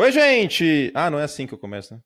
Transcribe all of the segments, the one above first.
Oi, gente! Ah, não é assim que eu começo, né?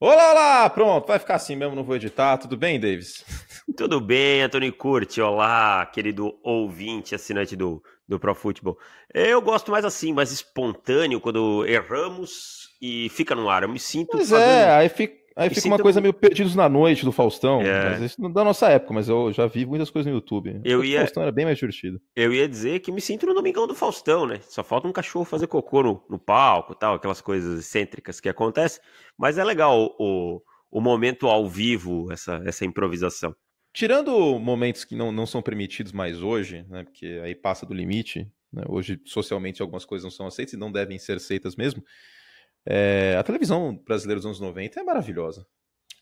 Olá, olá! Pronto, vai ficar assim mesmo, não vou editar. Tudo bem, Davis? Tudo bem, Antônio Curti. Olá, querido ouvinte, assinante do, do ProFootball. Eu gosto mais assim, mais espontâneo, quando erramos e fica no ar. Eu me sinto. Pois fazendo... é, aí fica, Aí fica uma coisa meio perdidos na noite do Faustão. É. Mas isso não da nossa época, mas eu já vi muitas coisas no YouTube. Eu ia... O Faustão era bem mais divertido. Eu ia dizer que me sinto no Domingão do Faustão, né? Só falta um cachorro fazer cocô no, no palco tal, aquelas coisas excêntricas que acontecem. Mas é legal o, o momento ao vivo, essa, essa improvisação. Tirando momentos que não, não são permitidos mais hoje, né? Porque aí passa do limite. Né? Hoje, socialmente, algumas coisas não são aceitas e não devem ser aceitas mesmo. É, a televisão brasileira dos anos 90 é maravilhosa.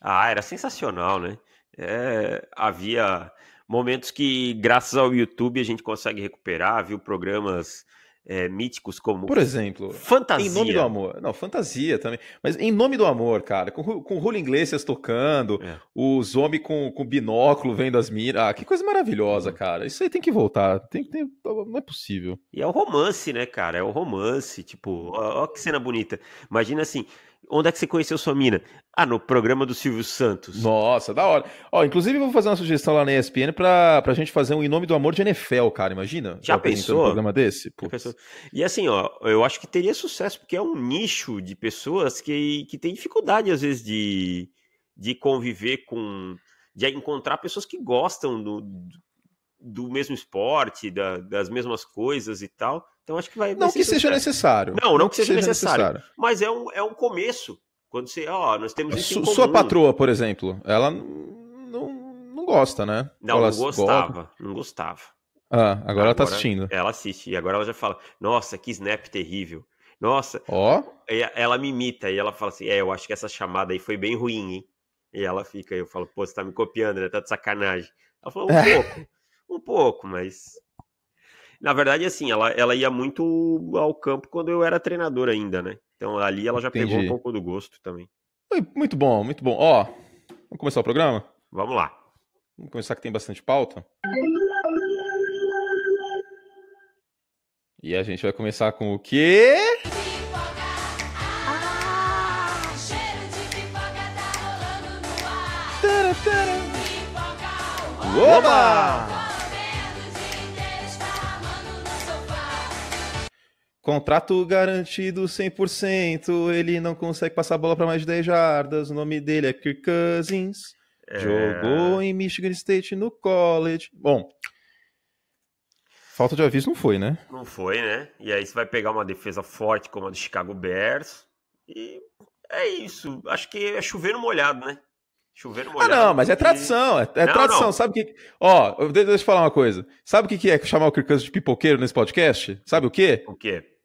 Ah, era sensacional, né? É, havia momentos que, graças ao YouTube, a gente consegue recuperar, viu programas é, míticos como. Por exemplo, fantasia. Em nome do amor. Não, fantasia também. Mas em nome do amor, cara. Com, com rolo inglês tocando, é. os homens com, com binóculo vendo as minas. Ah, que coisa maravilhosa, uhum. cara. Isso aí tem que voltar. Tem, tem, não é possível. E é o romance, né, cara? É o romance. Tipo, ó, ó que cena bonita. Imagina assim. Onde é que você conheceu sua mina? Ah, no programa do Silvio Santos. Nossa, da hora. Ó, inclusive eu vou fazer uma sugestão lá na ESPN pra, pra gente fazer um Em Nome do Amor de NFL, cara, imagina? Já pensou? Um programa desse? Pensou. E assim, ó, eu acho que teria sucesso, porque é um nicho de pessoas que, que tem dificuldade, às vezes, de, de conviver com... de encontrar pessoas que gostam do, do mesmo esporte, da, das mesmas coisas e tal. Então acho que vai. Não vai que seja necessário. Não, não que seja, seja necessário, necessário, Mas é um, é um começo. Quando você, ó, nós temos isso. Su, sua patroa, por exemplo, ela não, não gosta, né? Não, ela não gostava. Gola... Não gostava. Ah, agora, agora ela tá assistindo. Ela assiste. E agora ela já fala: Nossa, que snap terrível. Nossa. Ó. Oh. Ela me imita e ela fala assim: É, eu acho que essa chamada aí foi bem ruim, hein? E ela fica, eu falo, pô, você tá me copiando, né? Tá de sacanagem. Ela falou, um é. pouco, um pouco, mas na verdade, assim, ela, ela ia muito ao campo quando eu era treinador ainda, né? Então ali ela já Entendi. pegou um pouco do gosto também. Muito bom, muito bom. Ó, vamos começar o programa? Vamos lá. Vamos começar que tem bastante pauta. E a gente vai começar com o quê? Ah, tá Oba! Contrato garantido 100%, ele não consegue passar a bola para mais de 10 jardas. O nome dele é Kirk Cousins. É... Jogou em Michigan State no college. Bom, falta de aviso não foi, né? Não foi, né? E aí você vai pegar uma defesa forte como a do Chicago Bears. E é isso. Acho que é chover no molhado, né? Chover no ah, molhado. Ah, não, mas é tradição. É, é não, tradição. Não. Sabe que. Ó, deixa eu falar uma coisa. Sabe o que é chamar o Kirk Cousins de pipoqueiro nesse podcast? Sabe o quê? O quê?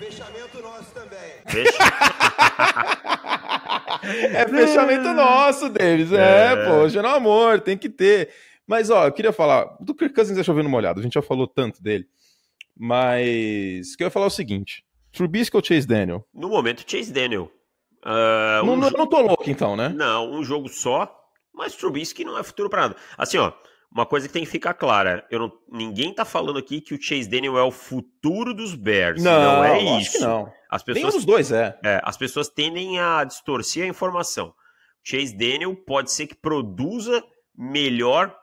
Fechamento nosso também. é fechamento nosso, Davis. É, é, pô, geral é amor, tem que ter. Mas, ó, eu queria falar, do Kirk Cousins ver chovendo molhado, a gente já falou tanto dele. Mas, que eu ia falar é o seguinte, Trubisky ou Chase Daniel? No momento, Chase Daniel. Uh, não, não tô louco, então, né? Não, um jogo só, mas Trubisky não é futuro pra nada. Assim, ó, uma coisa que tem que ficar clara, eu não, ninguém tá falando aqui que o Chase Daniel é o futuro dos Bears. Não, não é isso. não. As pessoas, Nenhum dos dois é. é. As pessoas tendem a distorcer a informação. O Chase Daniel pode ser que produza melhor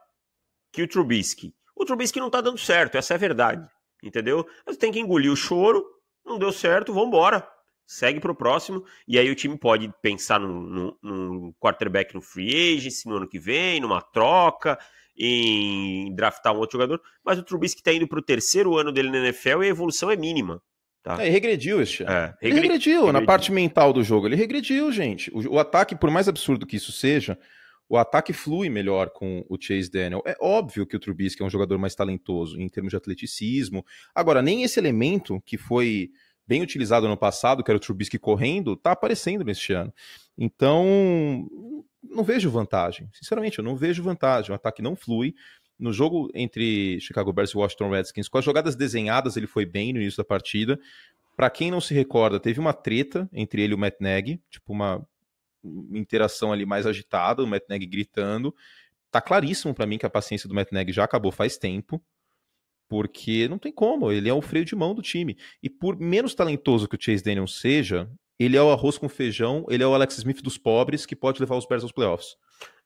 que o Trubisky. O Trubisky não tá dando certo, essa é a verdade. Entendeu? Mas tem que engolir o choro, não deu certo, vambora. Segue pro próximo, e aí o time pode pensar num, num, num quarterback no free agency no ano que vem, numa troca em draftar um outro jogador, mas o Trubisky está indo para o terceiro ano dele na NFL e a evolução é mínima. Tá. É, regrediu este ano. É, regre... regrediu, regrediu, na parte mental do jogo. Ele regrediu, gente. O, o, ataque, por mais absurdo que isso seja, o ataque flui melhor com o Chase Daniel. É óbvio que o Trubisky é um jogador mais talentoso em termos de atleticismo. Agora, nem esse elemento que foi bem utilizado no passado, que era o Trubisky correndo, tá aparecendo neste ano. Então, não vejo vantagem. Sinceramente, eu não vejo vantagem. O ataque não flui. No jogo entre Chicago Bears e Washington Redskins, com as jogadas desenhadas, ele foi bem no início da partida. Para quem não se recorda, teve uma treta entre ele e o Matt Nagy, tipo uma interação ali mais agitada, o Matt Nagy gritando. Tá claríssimo para mim que a paciência do Matt Nagy já acabou faz tempo, porque não tem como, ele é o freio de mão do time. E por menos talentoso que o Chase Daniel seja, ele é o arroz com feijão, ele é o Alex Smith dos pobres que pode levar os Bears aos playoffs.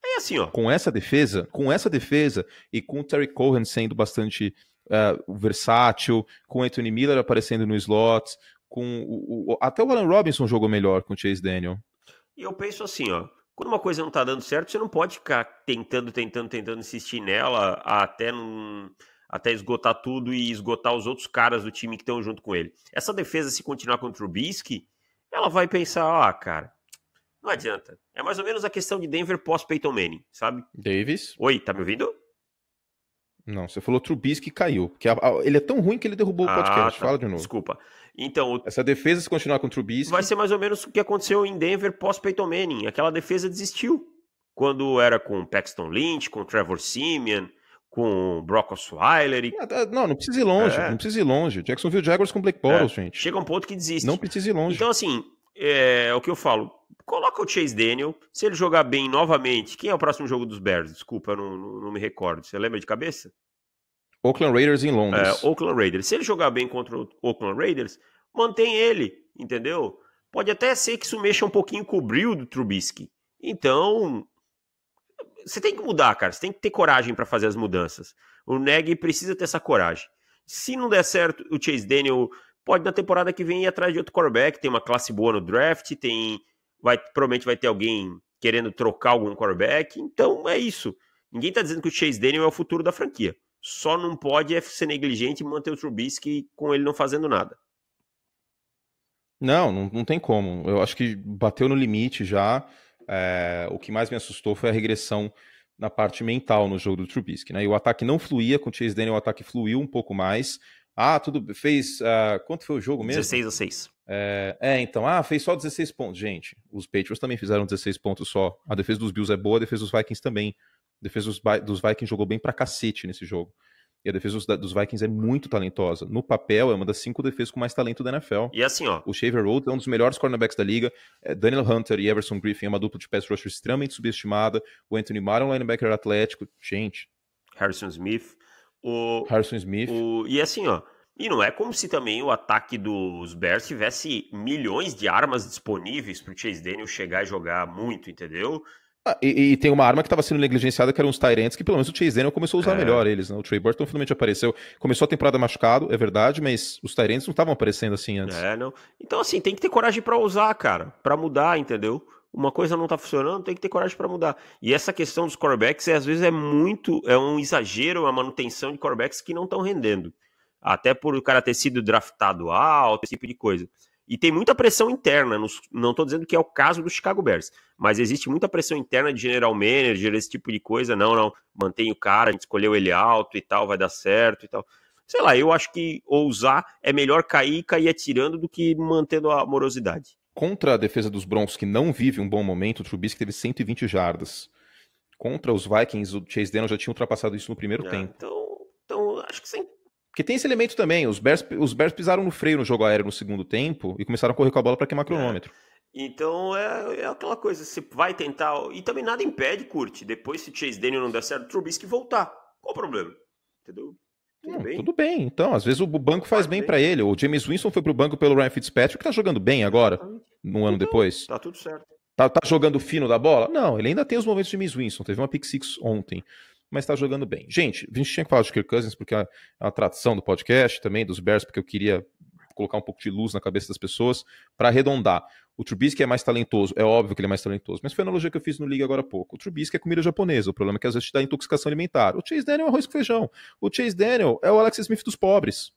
É assim, ó. Com essa defesa, com essa defesa e com o Terry Cohen sendo bastante uh, versátil, com o Anthony Miller aparecendo no slot, com o, o, até o Alan Robinson jogou melhor com o Chase Daniel. E eu penso assim, ó. Quando uma coisa não tá dando certo, você não pode ficar tentando, tentando, tentando insistir nela até até esgotar tudo e esgotar os outros caras do time que estão junto com ele. Essa defesa, se continuar contra o Trubisky, ela vai pensar, ah, cara, não adianta. É mais ou menos a questão de Denver pós-Peyton Manning, sabe? Davis. Oi, tá me ouvindo? Não, você falou Trubisky caiu. Porque ele é tão ruim que ele derrubou o ah, podcast. tá. Fala de novo. Desculpa. Então, essa defesa, se continuar com o Trubisky. Vai ser mais ou menos o que aconteceu em Denver pós-Peyton Manning. Aquela defesa desistiu. Quando era com Paxton Lynch, com Trevor Simeon, com Brock Osweiler. E... É, tá, não, não precisa ir longe, é. não precisa ir longe. Jacksonville Jaguars com Blake Bortles, é. gente. Chega um ponto que desiste. Não precisa ir longe. Então, assim, é, é, o que eu falo, coloca o Chase Daniel, se ele jogar bem novamente, quem é o próximo jogo dos Bears? Desculpa, eu não, não, não me recordo. Você lembra de cabeça? Oakland Raiders em Londres. É, Oakland Raiders. Se ele jogar bem contra o Oakland Raiders, mantém ele, entendeu? Pode até ser que isso mexa um pouquinho com o brilho do Trubisky. Então, você tem que mudar, cara. Você tem que ter coragem para fazer as mudanças. O Neg precisa ter essa coragem. Se não der certo, o Chase Daniel pode na temporada que vem ir atrás de outro quarterback. Tem uma classe boa no draft, tem vai provavelmente vai ter alguém querendo trocar algum quarterback. Então é isso. Ninguém tá dizendo que o Chase Daniel é o futuro da franquia. Só não pode é ser negligente e manter o Trubisky com ele não fazendo nada. Não, não, não tem como. Eu acho que bateu no limite já. É, o que mais me assustou foi a regressão na parte mental no jogo do Trubisky, né? E o ataque não fluía com o Chase Daniel, o ataque fluiu um pouco mais. Ah, tudo fez. Uh, quanto foi o jogo mesmo? 16 a 6. É, é, então, ah, fez só 16 pontos. Gente, os Patriots também fizeram 16 pontos só. A defesa dos Bills é boa, a defesa dos Vikings também. A defesa dos, dos Vikings jogou bem pra cacete nesse jogo. E a defesa dos, dos, Vikings é muito talentosa. No papel, é uma das cinco defesas com mais talento da NFL. E assim, ó. O Shaver Road é um dos melhores cornerbacks da liga. É, Daniel Hunter e Everson Griffin é uma dupla de pass rusher extremamente subestimada. O Anthony Maher é um linebacker atlético. Gente. Harrison Smith. O, Harrison Smith. O, e assim, ó. E não é como se também o ataque dos Bears tivesse milhões de armas disponíveis para o Chase Daniel chegar e jogar muito, entendeu? Ah, e, e, tem uma arma que estava sendo negligenciada, que eram os Tyrants, que pelo menos o Chase Daniel começou a usar é. melhor eles, né? O Trey Burton finalmente apareceu. Começou a temporada machucado, é verdade, mas os Tyrants não estavam aparecendo assim antes. É, não. Então, assim, tem que ter coragem para usar, cara. para mudar, entendeu? Uma coisa não tá funcionando, tem que ter coragem para mudar. E essa questão dos corebacks, é, às vezes, é muito. É um exagero é a manutenção de corebacks que não estão rendendo. Até por o cara ter sido draftado alto, esse tipo de coisa. E tem muita pressão interna, nos, não estou dizendo que é o caso do Chicago Bears, mas existe muita pressão interna de general manager, esse tipo de coisa, não, não, mantém o cara, a gente escolheu ele alto e tal, vai dar certo e tal. Sei lá, eu acho que ousar é melhor cair e cair atirando do que mantendo a amorosidade. Contra a defesa dos Broncos, que não vive um bom momento, o Trubisky teve 120 jardas. Contra os Vikings, o Chase Daniel já tinha ultrapassado isso no primeiro é, tempo. Então, então, acho que sem porque tem esse elemento também. Os Bears, os Bears pisaram no freio no jogo aéreo no segundo tempo e começaram a correr com a bola para queimar é. cronômetro. É. Então é, é, aquela coisa, você vai tentar. E também nada impede, curte. Depois, se Chase Daniel não der certo, Trubisky voltar. Qual o problema? Entendeu? Tudo, não, bem. tudo bem, então. Às vezes o banco faz, faz tá bem, bem. para ele. O James Winston foi pro banco pelo Ryan Fitzpatrick, que tá jogando bem agora, um ano então, depois. Tá tudo certo. Tá, tá jogando fino da bola? Não, ele ainda tem os momentos de James Winston. Teve uma pick six ontem mas está jogando bem. Gente, a gente tinha que falar de Kirk Cousins porque é uma tradição do podcast também, dos Bears, porque eu queria colocar um pouco de luz na cabeça das pessoas para arredondar. O Trubisky é mais talentoso, é óbvio que ele é mais talentoso, mas foi a analogia que eu fiz no ligue agora há pouco. O Trubisky é comida japonesa, o problema é que às vezes te dá intoxicação alimentar. O Chase Daniel é arroz com feijão. O Chase Daniel é o Alex Smith dos pobres.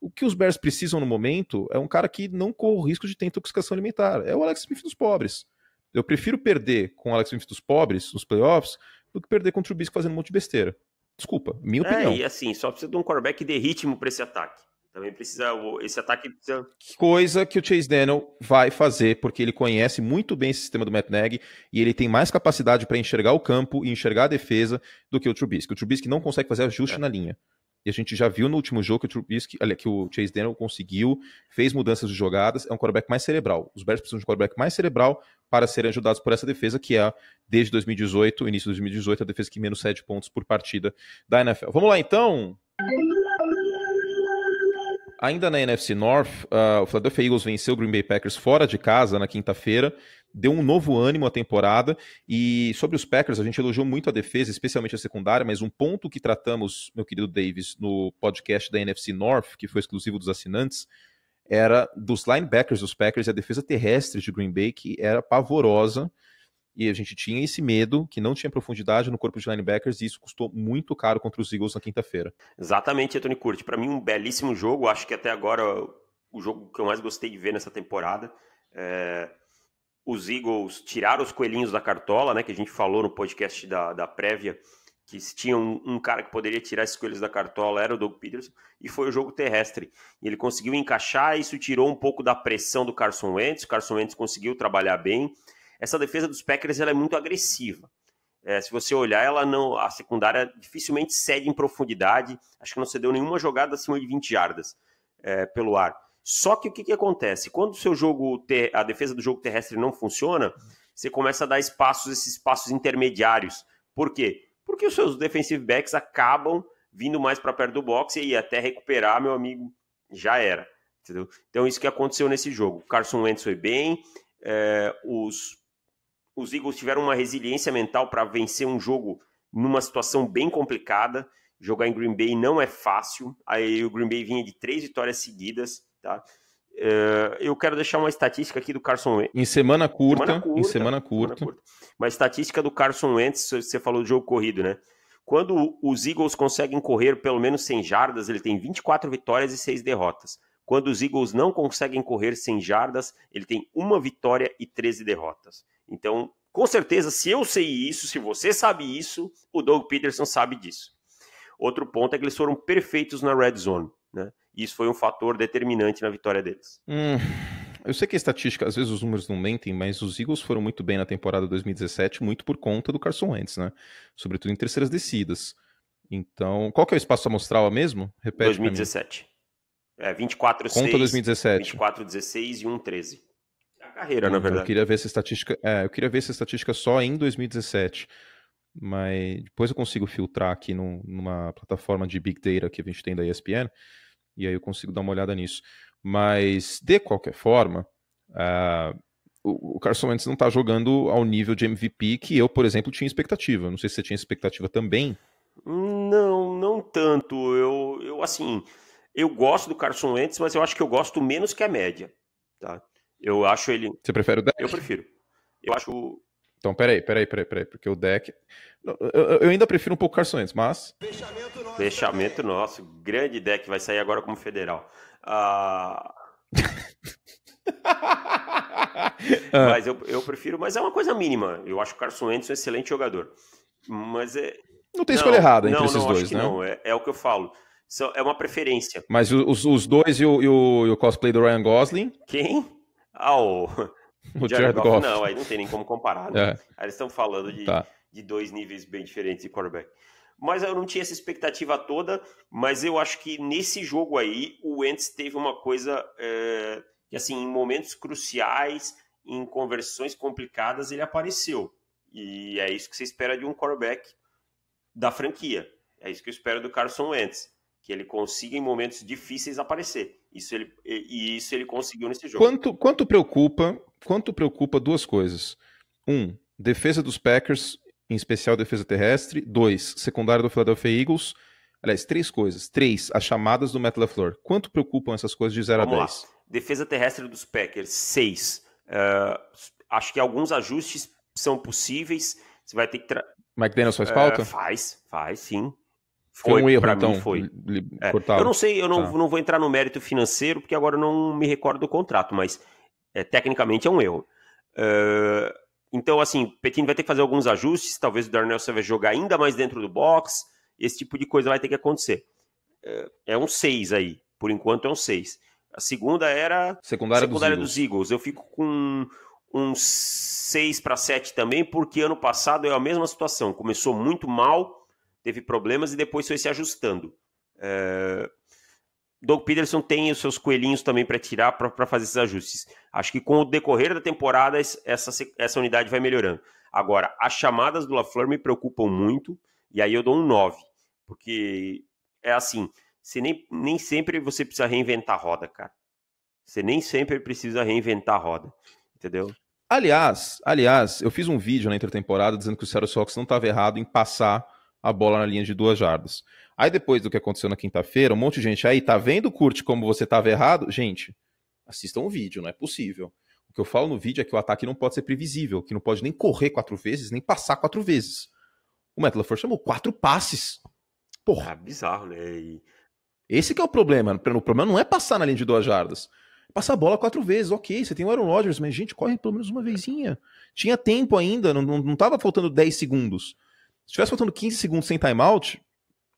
O que os Bears precisam no momento é um cara que não corre o risco de ter intoxicação alimentar. É o Alex Smith dos pobres. Eu prefiro perder com o Alex Smith dos pobres nos playoffs do que perder contra o Bisco fazendo um monte de besteira. Desculpa, minha é, opinião. É, e assim, só precisa de um quarterback de ritmo para esse ataque. Também precisa. Esse ataque precisa. Coisa que o Chase Daniel vai fazer, porque ele conhece muito bem esse sistema do Matt Nagy e ele tem mais capacidade para enxergar o campo e enxergar a defesa do que o Trubisky. O Trubisky não consegue fazer ajuste é. na linha. E a gente já viu no último jogo que o Trubisky, que o Chase Daniel conseguiu, fez mudanças de jogadas, é um quarterback mais cerebral. Os Bears precisam de um quarterback mais cerebral para serem ajudados por essa defesa, que é, desde 2018, início de 2018, a defesa que menos 7 pontos por partida da NFL. Vamos lá, então. Ainda na NFC North, uh, o Philadelphia Eagles venceu o Green Bay Packers fora de casa na quinta-feira deu um novo ânimo à temporada. E sobre os Packers, a gente elogiou muito a defesa, especialmente a secundária, mas um ponto que tratamos, meu querido Davis, no podcast da NFC North, que foi exclusivo dos assinantes, era dos linebackers dos Packers e a defesa terrestre de Green Bay, que era pavorosa. E a gente tinha esse medo que não tinha profundidade no corpo de linebackers e isso custou muito caro contra os Eagles na quinta-feira. Exatamente, Anthony Curti. Para mim, um belíssimo jogo. Acho que até agora o jogo que eu mais gostei de ver nessa temporada. É os Eagles tiraram os coelhinhos da cartola, né? Que a gente falou no podcast da, da prévia, que se tinha um, um cara que poderia tirar esses coelhos da cartola era o Doug Peterson, e foi o jogo terrestre. E ele conseguiu encaixar, isso tirou um pouco da pressão do Carson Wentz, o Carson Wentz conseguiu trabalhar bem. Essa defesa dos Packers ela é muito agressiva. É, se você olhar, ela não, a secundária dificilmente cede em profundidade. Acho que não cedeu nenhuma jogada acima de 20 jardas é, pelo ar. Só que o que, que acontece? Quando o seu jogo, ter, a defesa do jogo terrestre não funciona, você começa a dar espaços, esses espaços intermediários. Por quê? Porque os seus defensive backs acabam vindo mais para perto do boxe e até recuperar, meu amigo, já era. Entendeu? Então, isso que aconteceu nesse jogo. Carson Wentz foi bem, é, os, os Eagles tiveram uma resiliência mental para vencer um jogo numa situação bem complicada. Jogar em Green Bay não é fácil. Aí o Green Bay vinha de três vitórias seguidas. Tá? Uh, eu quero deixar uma estatística aqui do Carson Wentz. Em semana curta, semana curta em semana curta. semana curta. Uma estatística do Carson Wentz, você falou de jogo corrido, né? Quando os Eagles conseguem correr pelo menos 100 jardas, ele tem 24 vitórias e 6 derrotas. Quando os Eagles não conseguem correr 100 jardas, ele tem uma vitória e 13 derrotas. Então, com certeza, se eu sei isso, se você sabe isso, o Doug Peterson sabe disso. Outro ponto é que eles foram perfeitos na red zone. Né? e isso foi um fator determinante na vitória deles. Hum, eu sei que a estatística, às vezes os números não mentem, mas os Eagles foram muito bem na temporada 2017, muito por conta do Carson Wentz, né? Sobretudo em terceiras descidas. Então, qual que é o espaço amostral mesmo? Repete 2017. É, 24 Conta 6, 2017. 24 16 e 1 13. É a carreira, na verdade. Eu queria ver essa estatística, é, eu queria ver essa estatística só em 2017. Mas depois eu consigo filtrar aqui no, numa plataforma de big data que a gente tem da ESPN e aí eu consigo dar uma olhada nisso. Mas, de qualquer forma, uh, o Carson Wentz não está jogando ao nível de MVP que eu, por exemplo, tinha expectativa. Não sei se você tinha expectativa também. Não, não tanto. Eu, eu assim, eu gosto do Carson Wentz, mas eu acho que eu gosto menos que a média, tá? Eu acho ele. Você prefere o Dak? Eu prefiro. Eu acho, então, peraí, peraí, peraí, peraí, porque o deck. Eu, ainda prefiro um pouco Carson Wentz, mas. Fechamento nosso. Fechamento nosso. Grande deck, vai sair agora como federal. Ah. mas eu, eu prefiro, mas é uma coisa mínima. Eu acho o Carson Wentz um excelente jogador. Mas é. Não tem escolha errada entre não, esses não, dois, né? Não, é, é o que eu falo. é uma preferência. Mas os, os dois e o, e o, e o cosplay do Ryan Gosling? Quem? Ah, o, o Jared, Jared Goff, não, aí não tem nem como comparar. Né? É. Aí eles estão falando de, tá. de dois níveis bem diferentes de quarterback. Mas eu não tinha essa expectativa toda, mas eu acho que nesse jogo aí o Wentz teve uma coisa é, que, assim, em momentos cruciais, em conversões complicadas, ele apareceu. E é isso que você espera de um quarterback da franquia. É isso que eu espero do Carson Wentz, que ele consiga em momentos difíceis aparecer se ele, e isso ele conseguiu nesse jogo. Quanto, quanto preocupa? Quanto preocupa duas coisas? Um, defesa dos Packers, em especial defesa terrestre. Dois, secundário do Philadelphia Eagles. Aliás, três coisas. Três, as chamadas do Metal LaFleur. Quanto preocupam essas coisas de 0 a 10? Lá. Defesa terrestre dos Packers, seis. Uh, acho que alguns ajustes são possíveis. Você vai ter que. Tra... McDaniels faz ah, falta? faz, faz, sim. Foi, um erro, então. foi. É. Eu não sei, eu não, tá. não vou entrar no mérito financeiro, porque agora eu não me recordo do contrato, mas é, tecnicamente é um erro. Uh, então, assim, Petin vai ter que fazer alguns ajustes, talvez o Darnell vai jogar ainda mais dentro do box, esse tipo de coisa vai ter que acontecer. Uh, é um 6 aí, por enquanto é um 6. A segunda era secundária, secundária dos, dos Eagles. Eagles. Eu fico com um 6 para 7 também, porque ano passado é a mesma situação. Começou muito mal, teve problemas e depois foi se ajustando. É... Doug Peterson tem os seus coelhinhos também para tirar, para fazer esses ajustes. Acho que com o decorrer da temporada, essa, essa unidade vai melhorando. Agora, as chamadas do LaFleur me preocupam muito, e aí eu dou um 9, porque é assim, você nem, nem sempre você precisa reinventar a roda, cara. Você nem sempre precisa reinventar a roda, entendeu? Aliás, aliás, eu fiz um vídeo na intertemporada dizendo que o Seattle Sox não estava errado em passar a bola na linha de duas jardas. Aí depois do que aconteceu na quinta-feira, um monte de gente aí tá vendo, curte como você tava errado. Gente, assistam o vídeo, não é possível. O que eu falo no vídeo é que o ataque não pode ser previsível, que não pode nem correr quatro vezes, nem passar quatro vezes. O Metal Force chamou quatro passes. Porra. É bizarro, né? E... Esse que é o problema. O problema não é passar na linha de duas jardas. passar a bola quatro vezes, ok, você tem o Aaron Rodgers, mas gente, corre pelo menos uma vezinha. Tinha tempo ainda, não, não, não tava faltando 10 segundos. Se tivesse faltando 15 segundos sem timeout,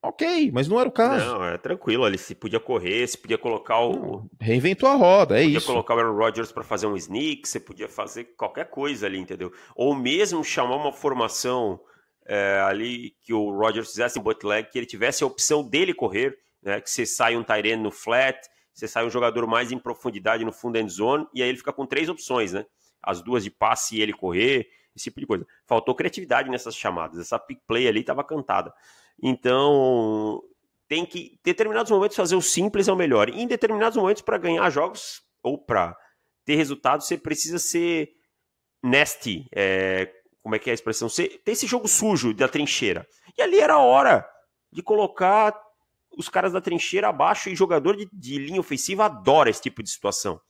ok, mas não era o caso. Não, é tranquilo, ali. se podia correr, se podia colocar o. Não, reinventou a roda, é podia isso. Podia colocar o Aaron Rodgers para fazer um sneak, você podia fazer qualquer coisa ali, entendeu? Ou mesmo chamar uma formação é, ali que o Rodgers fizesse em bootleg, que ele tivesse a opção dele correr, né? Que você sai um Tyrene no flat, você sai um jogador mais em profundidade no fundo end zone, e aí ele fica com três opções, né? As duas de passe e ele correr, esse tipo de coisa. Faltou criatividade nessas chamadas, essa pick play ali estava cantada. Então, tem que, em determinados momentos, fazer o simples é o melhor. E em determinados momentos, para ganhar jogos ou para ter resultado, você precisa ser nasty, é, como é que é a expressão? Você tem esse jogo sujo da trincheira. E ali era a hora de colocar os caras da trincheira abaixo e jogador de, de, linha ofensiva adora esse tipo de situação.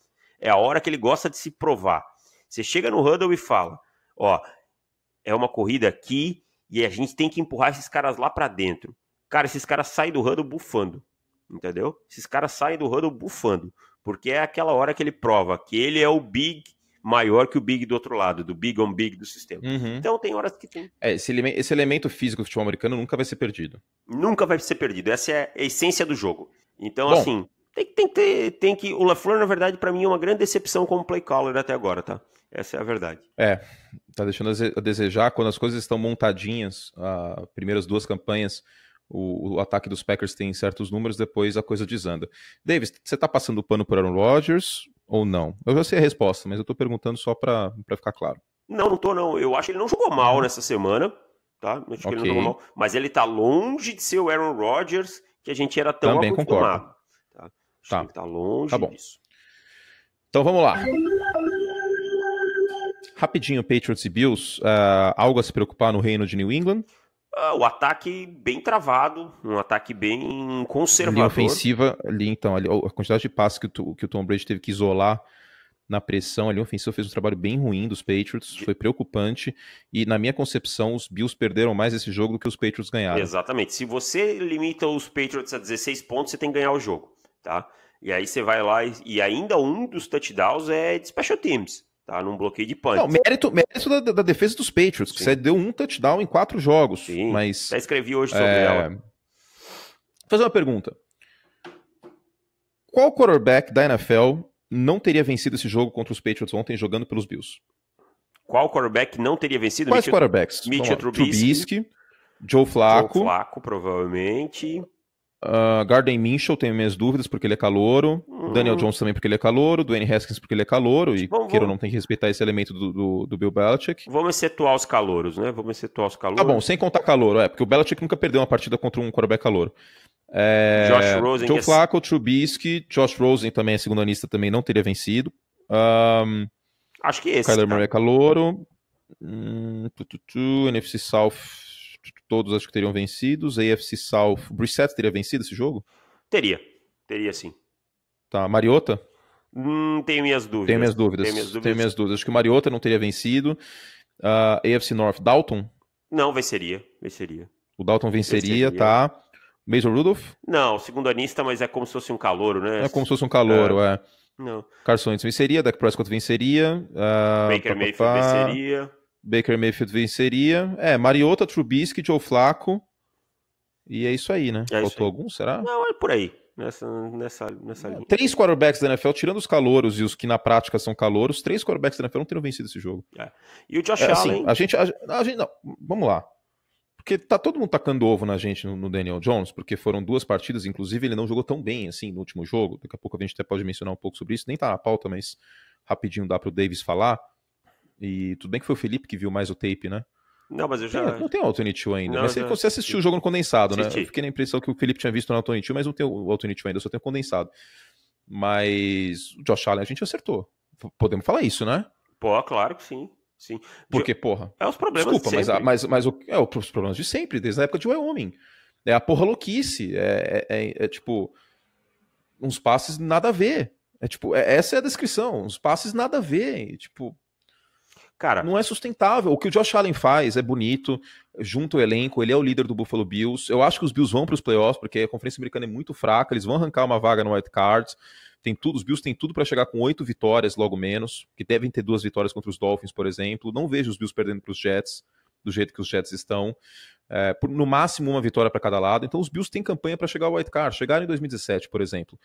É a hora que ele gosta de se provar. Você chega no huddle e fala: ó, é uma corrida aqui e a gente tem que empurrar esses caras lá para dentro. Cara, esses caras saem do rando bufando, entendeu? Esses caras saem do rando bufando, porque é aquela hora que ele prova que ele é o big maior que o big do outro lado, do big on big do sistema. Uhum. Então tem horas que tem. É, esse, esse, elemento físico do futebol americano nunca vai ser perdido. Nunca vai ser perdido. Essa é a essência do jogo. Então, Bom, assim, tem, tem, tem, tem que. O LaFleur, na verdade, para mim é uma grande decepção como play caller até agora, tá? Essa é a verdade. É tá deixando a desejar quando as coisas estão montadinhas. As primeiras duas campanhas, o, o, ataque dos Packers tem certos números, depois a coisa desanda. Davis, você tá passando o pano por Aaron Rodgers ou não? Eu já sei a resposta, mas eu tô perguntando só para ficar claro. Não, não tô não. Eu acho que ele não jogou mal uhum. nessa semana, tá? Eu acho okay. ele não jogou mal. Mas ele tá longe de ser o Aaron Rodgers que a gente era tão Também acostumado. Concordo. Tá? Acho tá. Que ele tá longe tá bom. disso. Então vamos lá. Rapidinho, Patriots e Bills, uh, algo a se preocupar no reino de New England? Uh, o ataque bem travado, um ataque bem conservador. A ofensiva, ali então, ali, a quantidade de passes que o, que o Tom Brady teve que isolar na pressão ali, a ofensiva fez um trabalho bem ruim dos Patriots, foi preocupante e na minha concepção os Bills perderam mais esse jogo do que os Patriots ganharam. Exatamente. Se você limita os Patriots a 16 pontos, você tem que ganhar o jogo, tá? E aí você vai lá e, e ainda um dos touchdowns é de special teams. Tá num bloqueio de punch. Não, mérito, mérito da, da defesa dos Patriots, Sim. que você deu um touchdown em quatro jogos. Sim, mas. Até escrevi hoje sobre é... ela. Vou fazer uma pergunta. Qual quarterback da NFL não teria vencido esse jogo contra os Patriots ontem jogando pelos Bills? Qual quarterback não teria vencido? Quais quarterbacks? Mitch Trubisky, Trubisky, Joe Flaco. Joe Flaco, provavelmente. Ah, Garden Minchel tenho minhas dúvidas porque ele é calouro. Uhum. Daniel Jones também porque ele é calouro. Dwayne Haskins porque ele é calouro. E tipo, vamos, queira ou não tem que respeitar esse elemento do, do, do, Bill Belichick. Vamos excetuar os calouros, né? Vamos excetuar os calouros. Tá bom, sem contar calouro, é. Porque o Belichick nunca perdeu uma partida contra um quarterback calouro. É, Josh Rosen. Joe é Flacco, é... Trubisky. Josh Rosen também é segundo anista, também não teria vencido. Um, Acho que esse. Kyler tá. Murray é calouro. Hum, tu, tu, tu, NFC South todos acho que teriam vencidos. AFC South, Brissett teria vencido esse jogo? Teria, teria sim. Tá, Mariota? Hum, tenho minhas dúvidas. Tenho minhas dúvidas. Tenho minhas dúvidas. Tenho minhas dúvidas. Acho que Mariota não teria vencido. Uh, ah, AFC North, Dalton? Não, venceria, venceria. O Dalton venceria, venceria. tá. Mason Rudolph? Não, segundo anista, mas é como se fosse um calouro, né? É como se fosse um calouro, é. é. Não. Carson Wentz venceria, Dak Prescott venceria. Uh, Baker pá, Mayfield venceria. Baker Mayfield venceria. É, Mariota, Trubisky, Joe Flaco. E é isso aí, né? É Faltou algum, será? Não, é por aí. Nessa, nessa, nessa é, linha. Três quarterbacks da NFL, tirando os calouros e os que na prática são calouros, três quarterbacks da NFL não teriam vencido esse jogo. É. E o Josh é, assim, Allen... A gente, a, a, gente... Não, vamos lá. Porque tá todo mundo tacando ovo na gente no, no, Daniel Jones, porque foram duas partidas, inclusive ele não jogou tão bem assim no último jogo. Daqui a pouco a gente até pode mencionar um pouco sobre isso, nem tá na pauta, mas rapidinho dá pro Davis falar e tudo bem que foi o Felipe que viu mais o tape, né? Não, mas eu já. Tem, não tem o Alternate Show ainda, não, mas você, já... você assistiu o jogo no condensado, Assisti. né? Eu fiquei na impressão que o Felipe tinha visto no Alternate Show, mas não tem o Alternate Show ainda, eu só tenho condensado. Mas o Josh Allen a gente acertou. Podemos falar isso, né? Pô, claro que sim. Sim. Porque, porra. É os problemas Desculpa, de sempre. mas, mas, mas é, os problemas de sempre, desde a época de Wyoming. É, é a porra louquice. É, é, é, é tipo. Uns passes nada a ver. É tipo, é, essa é a descrição. Uns passes nada a ver. tipo, Cara, não é sustentável. O que o Josh Allen faz é bonito, junto o elenco, ele é o líder do Buffalo Bills. Eu acho que os Bills vão para os playoffs, porque a Conferência Americana é muito fraca, eles vão arrancar uma vaga no White Cards. Tem tudo, os Bills têm tudo para chegar com oito vitórias, logo menos, que devem ter duas vitórias contra os Dolphins, por exemplo. Não vejo os Bills perdendo para os Jets, do jeito que os Jets estão. É, por, no máximo uma vitória para cada lado. Então os Bills têm campanha para chegar ao White Card, chegaram em 2017, por exemplo.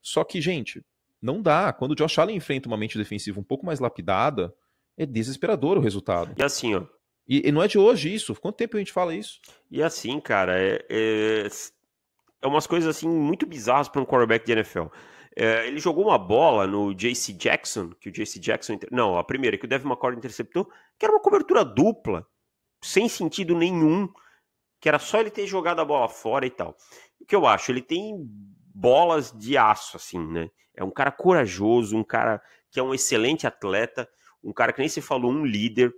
Só que, gente, não dá. Quando o Josh Allen enfrenta uma mente defensiva um pouco mais lapidada, é desesperador o resultado. E assim, ó. E, e não é de hoje isso. Quanto tempo a gente fala isso? E assim, cara, é, é, é umas coisas assim muito bizarras para um quarterback de NFL. É, ele jogou uma bola no JC Jackson, que o JC Jackson. Inter... Não, a primeira que o Devin McCord interceptou, que era uma cobertura dupla, sem sentido nenhum, que era só ele ter jogado a bola fora e tal. O que eu acho? Ele tem bolas de aço, assim, né? É um cara corajoso, um cara que é um excelente atleta um cara que nem se falou, um líder,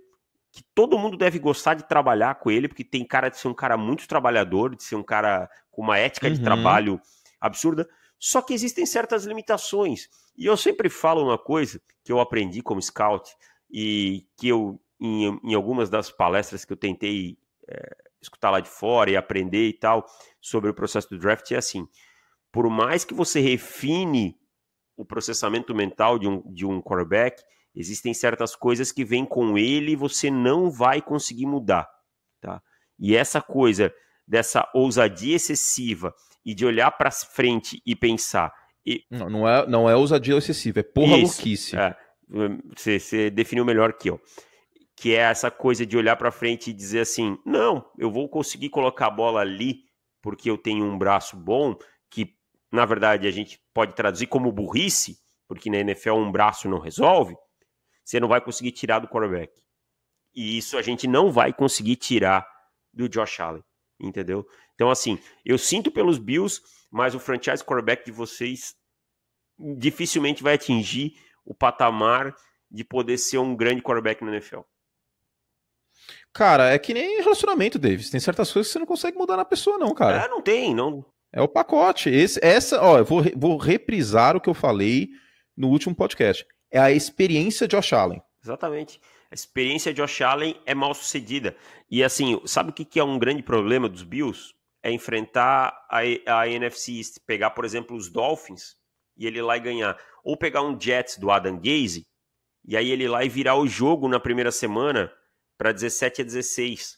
que todo mundo deve gostar de trabalhar com ele, porque tem cara de ser um cara muito trabalhador, de ser um cara com uma ética uhum. de trabalho absurda. Só que existem certas limitações. E eu sempre falo uma coisa que eu aprendi como scout e que eu, em, em algumas das palestras que eu tentei é, escutar lá de fora e aprender e tal sobre o processo do draft, é assim: por mais que você refine o processamento mental de um, de um quarterback, Existem certas coisas que vêm com ele e você não vai conseguir mudar, tá? E essa coisa dessa ousadia excessiva e de olhar para frente e pensar. E... Não, não, é, não é ousadia excessiva, é porra Isso, louquice. É, você, você definiu melhor que eu. Que é essa coisa de olhar para frente e dizer assim: não, eu vou conseguir colocar a bola ali porque eu tenho um braço bom, que na verdade a gente pode traduzir como burrice, porque na NFL um braço não resolve, você não vai conseguir tirar do quarterback. E isso a gente não vai conseguir tirar do Josh Allen, entendeu? Então, assim, eu sinto pelos Bills, mas o franchise quarterback de vocês dificilmente vai atingir o patamar de poder ser um grande quarterback na NFL. Cara, é que nem relacionamento, Davis. Tem certas coisas que você não consegue mudar na pessoa, não, cara. Ah, não tem, não. É o pacote. Esse, essa, ó, eu vou, vou reprisar o que eu falei no último podcast é a experiência de Josh Allen. Exatamente. A experiência de Josh Allen é mal sucedida. E assim, sabe o que, é um grande problema dos Bills? É enfrentar a, a NFC East, pegar, por exemplo, os Dolphins e ele ir lá e ganhar. Ou pegar um Jets do Adam Gaze e aí ele ir lá e virar o jogo na primeira semana para 17 a 16,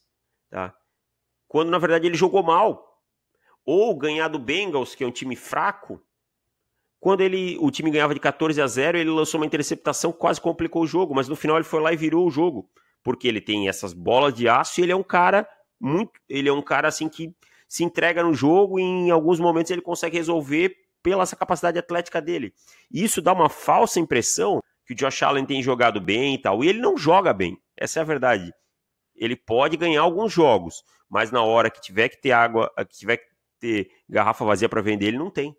tá? Quando na verdade ele jogou mal. Ou ganhar do Bengals, que é um time fraco, quando ele, o time ganhava de 14 a 0, ele lançou uma interceptação, quase complicou o jogo, mas no final ele foi lá e virou o jogo, porque ele tem essas bolas de aço e ele é um cara muito, ele é um cara assim que se entrega no jogo e em alguns momentos ele consegue resolver pela essa capacidade atlética dele. isso dá uma falsa impressão que o Josh Allen tem jogado bem e tal, e ele não joga bem. Essa é a verdade. Ele pode ganhar alguns jogos, mas na hora que tiver que ter água, que tiver que ter garrafa vazia para vender, ele não tem.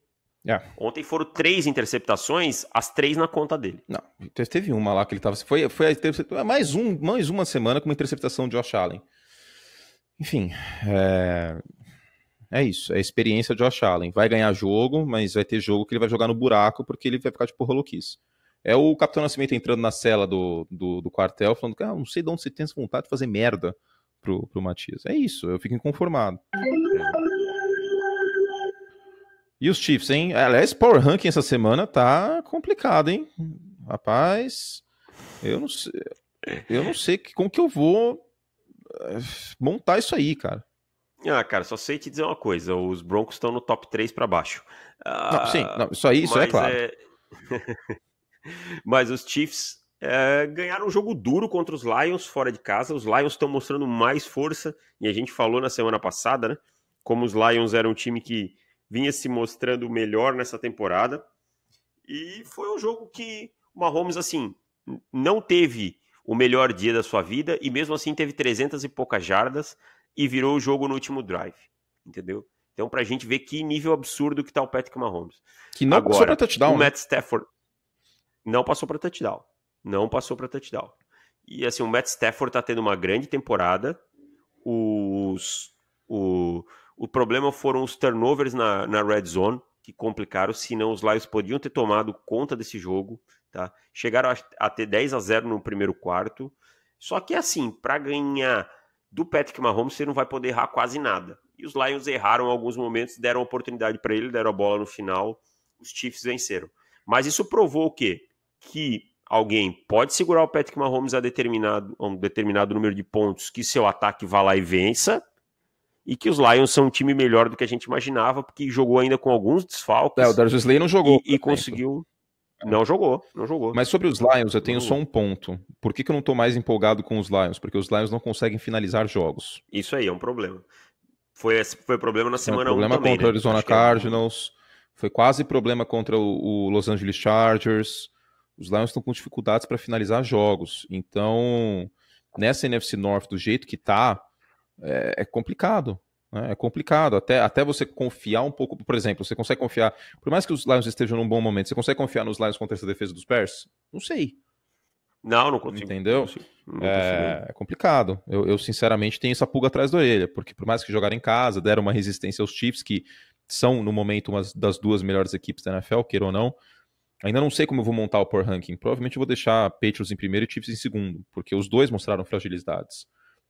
É. Ontem foram três interceptações, as três na conta dele. Não, teve uma lá que ele tava. Foi, foi a é mais, um, mais uma semana com uma interceptação de Josh Allen. Enfim, é, é isso. É a experiência de Josh Allen. Vai ganhar jogo, mas vai ter jogo que ele vai jogar no buraco porque ele vai ficar tipo porra É o Capitão Nascimento entrando na cela do, do, do quartel, falando que ah, não sei de onde você tem essa vontade de fazer merda pro, pro Matias. É isso, eu fico inconformado. É. E os Chiefs, hein? Aliás, Power Ranking essa semana tá complicado, hein? Rapaz, eu não sei. Eu não sei que, como que eu vou eh, montar isso aí, cara. Ah, cara, só sei te dizer uma coisa: os Broncos estão no top 3 para baixo. Ah, não, sim, ah, não, isso aí isso é claro. É... mas os Chiefs é, ganharam um jogo duro contra os Lions fora de casa. Os Lions estão mostrando mais força, e a gente falou na semana passada, né? Como os Lions eram um time que vinha se mostrando melhor nessa temporada. E foi um jogo que o Mahomes, assim, não teve o melhor dia da sua vida e mesmo assim teve 300 e poucas jardas e virou o jogo no último drive, entendeu? Então, pra gente ver que nível absurdo que tá o Patrick Mahomes. Que não Agora, passou pra touchdown. O né? Matt Stafford não passou pra touchdown. Não passou pra touchdown. E assim, o Matt Stafford tá tendo uma grande temporada. Os, o, o problema foram os turnovers na, na red zone, que complicaram, senão os Lions podiam ter tomado conta desse jogo. Tá? Chegaram a, a ter 10 a 0 no primeiro quarto. Só que assim, para ganhar do Patrick Mahomes, você não vai poder errar quase nada. E os Lions erraram alguns momentos, deram oportunidade para ele, deram a bola no final, os Chiefs venceram. Mas isso provou o quê? Que alguém pode segurar o Patrick Mahomes a, determinado, a um determinado número de pontos que seu ataque vá lá e vença, e que os Lions são um time melhor do que a gente imaginava, porque jogou ainda com alguns desfalques. É, o Darius Slay não jogou. E, e conseguiu. Não jogou, não jogou. Mas sobre os Lions, eu tenho só um ponto. Por que, que eu não tô mais empolgado com os Lions? Porque os Lions não conseguem finalizar jogos. Isso aí é um problema. Foi, foi problema na é semana 1 é, um Problema também, contra o né? Arizona é Cardinals, é. foi quase problema contra o, o Los Angeles Chargers. Os Lions estão com dificuldades para finalizar jogos. Então, nessa NFC North, do jeito que tá, é, é, complicado. Né? É complicado. Até, até você confiar um pouco. Por exemplo, você consegue confiar. Por mais que os Lions estejam num bom momento, você consegue confiar nos Lions contra essa defesa dos Bears? Não sei. Não, não consigo. Entendeu? Não consigo. É, é, complicado. Eu, eu, sinceramente, tenho essa pulga atrás da orelha, porque por mais que jogaram em casa, deram uma resistência aos Chiefs, que são, no momento, uma das duas melhores equipes da NFL, queira ou não. Ainda não sei como eu vou montar o por Ranking. Provavelmente eu vou deixar Patriots em primeiro e Chiefs em segundo, porque os dois mostraram fragilidades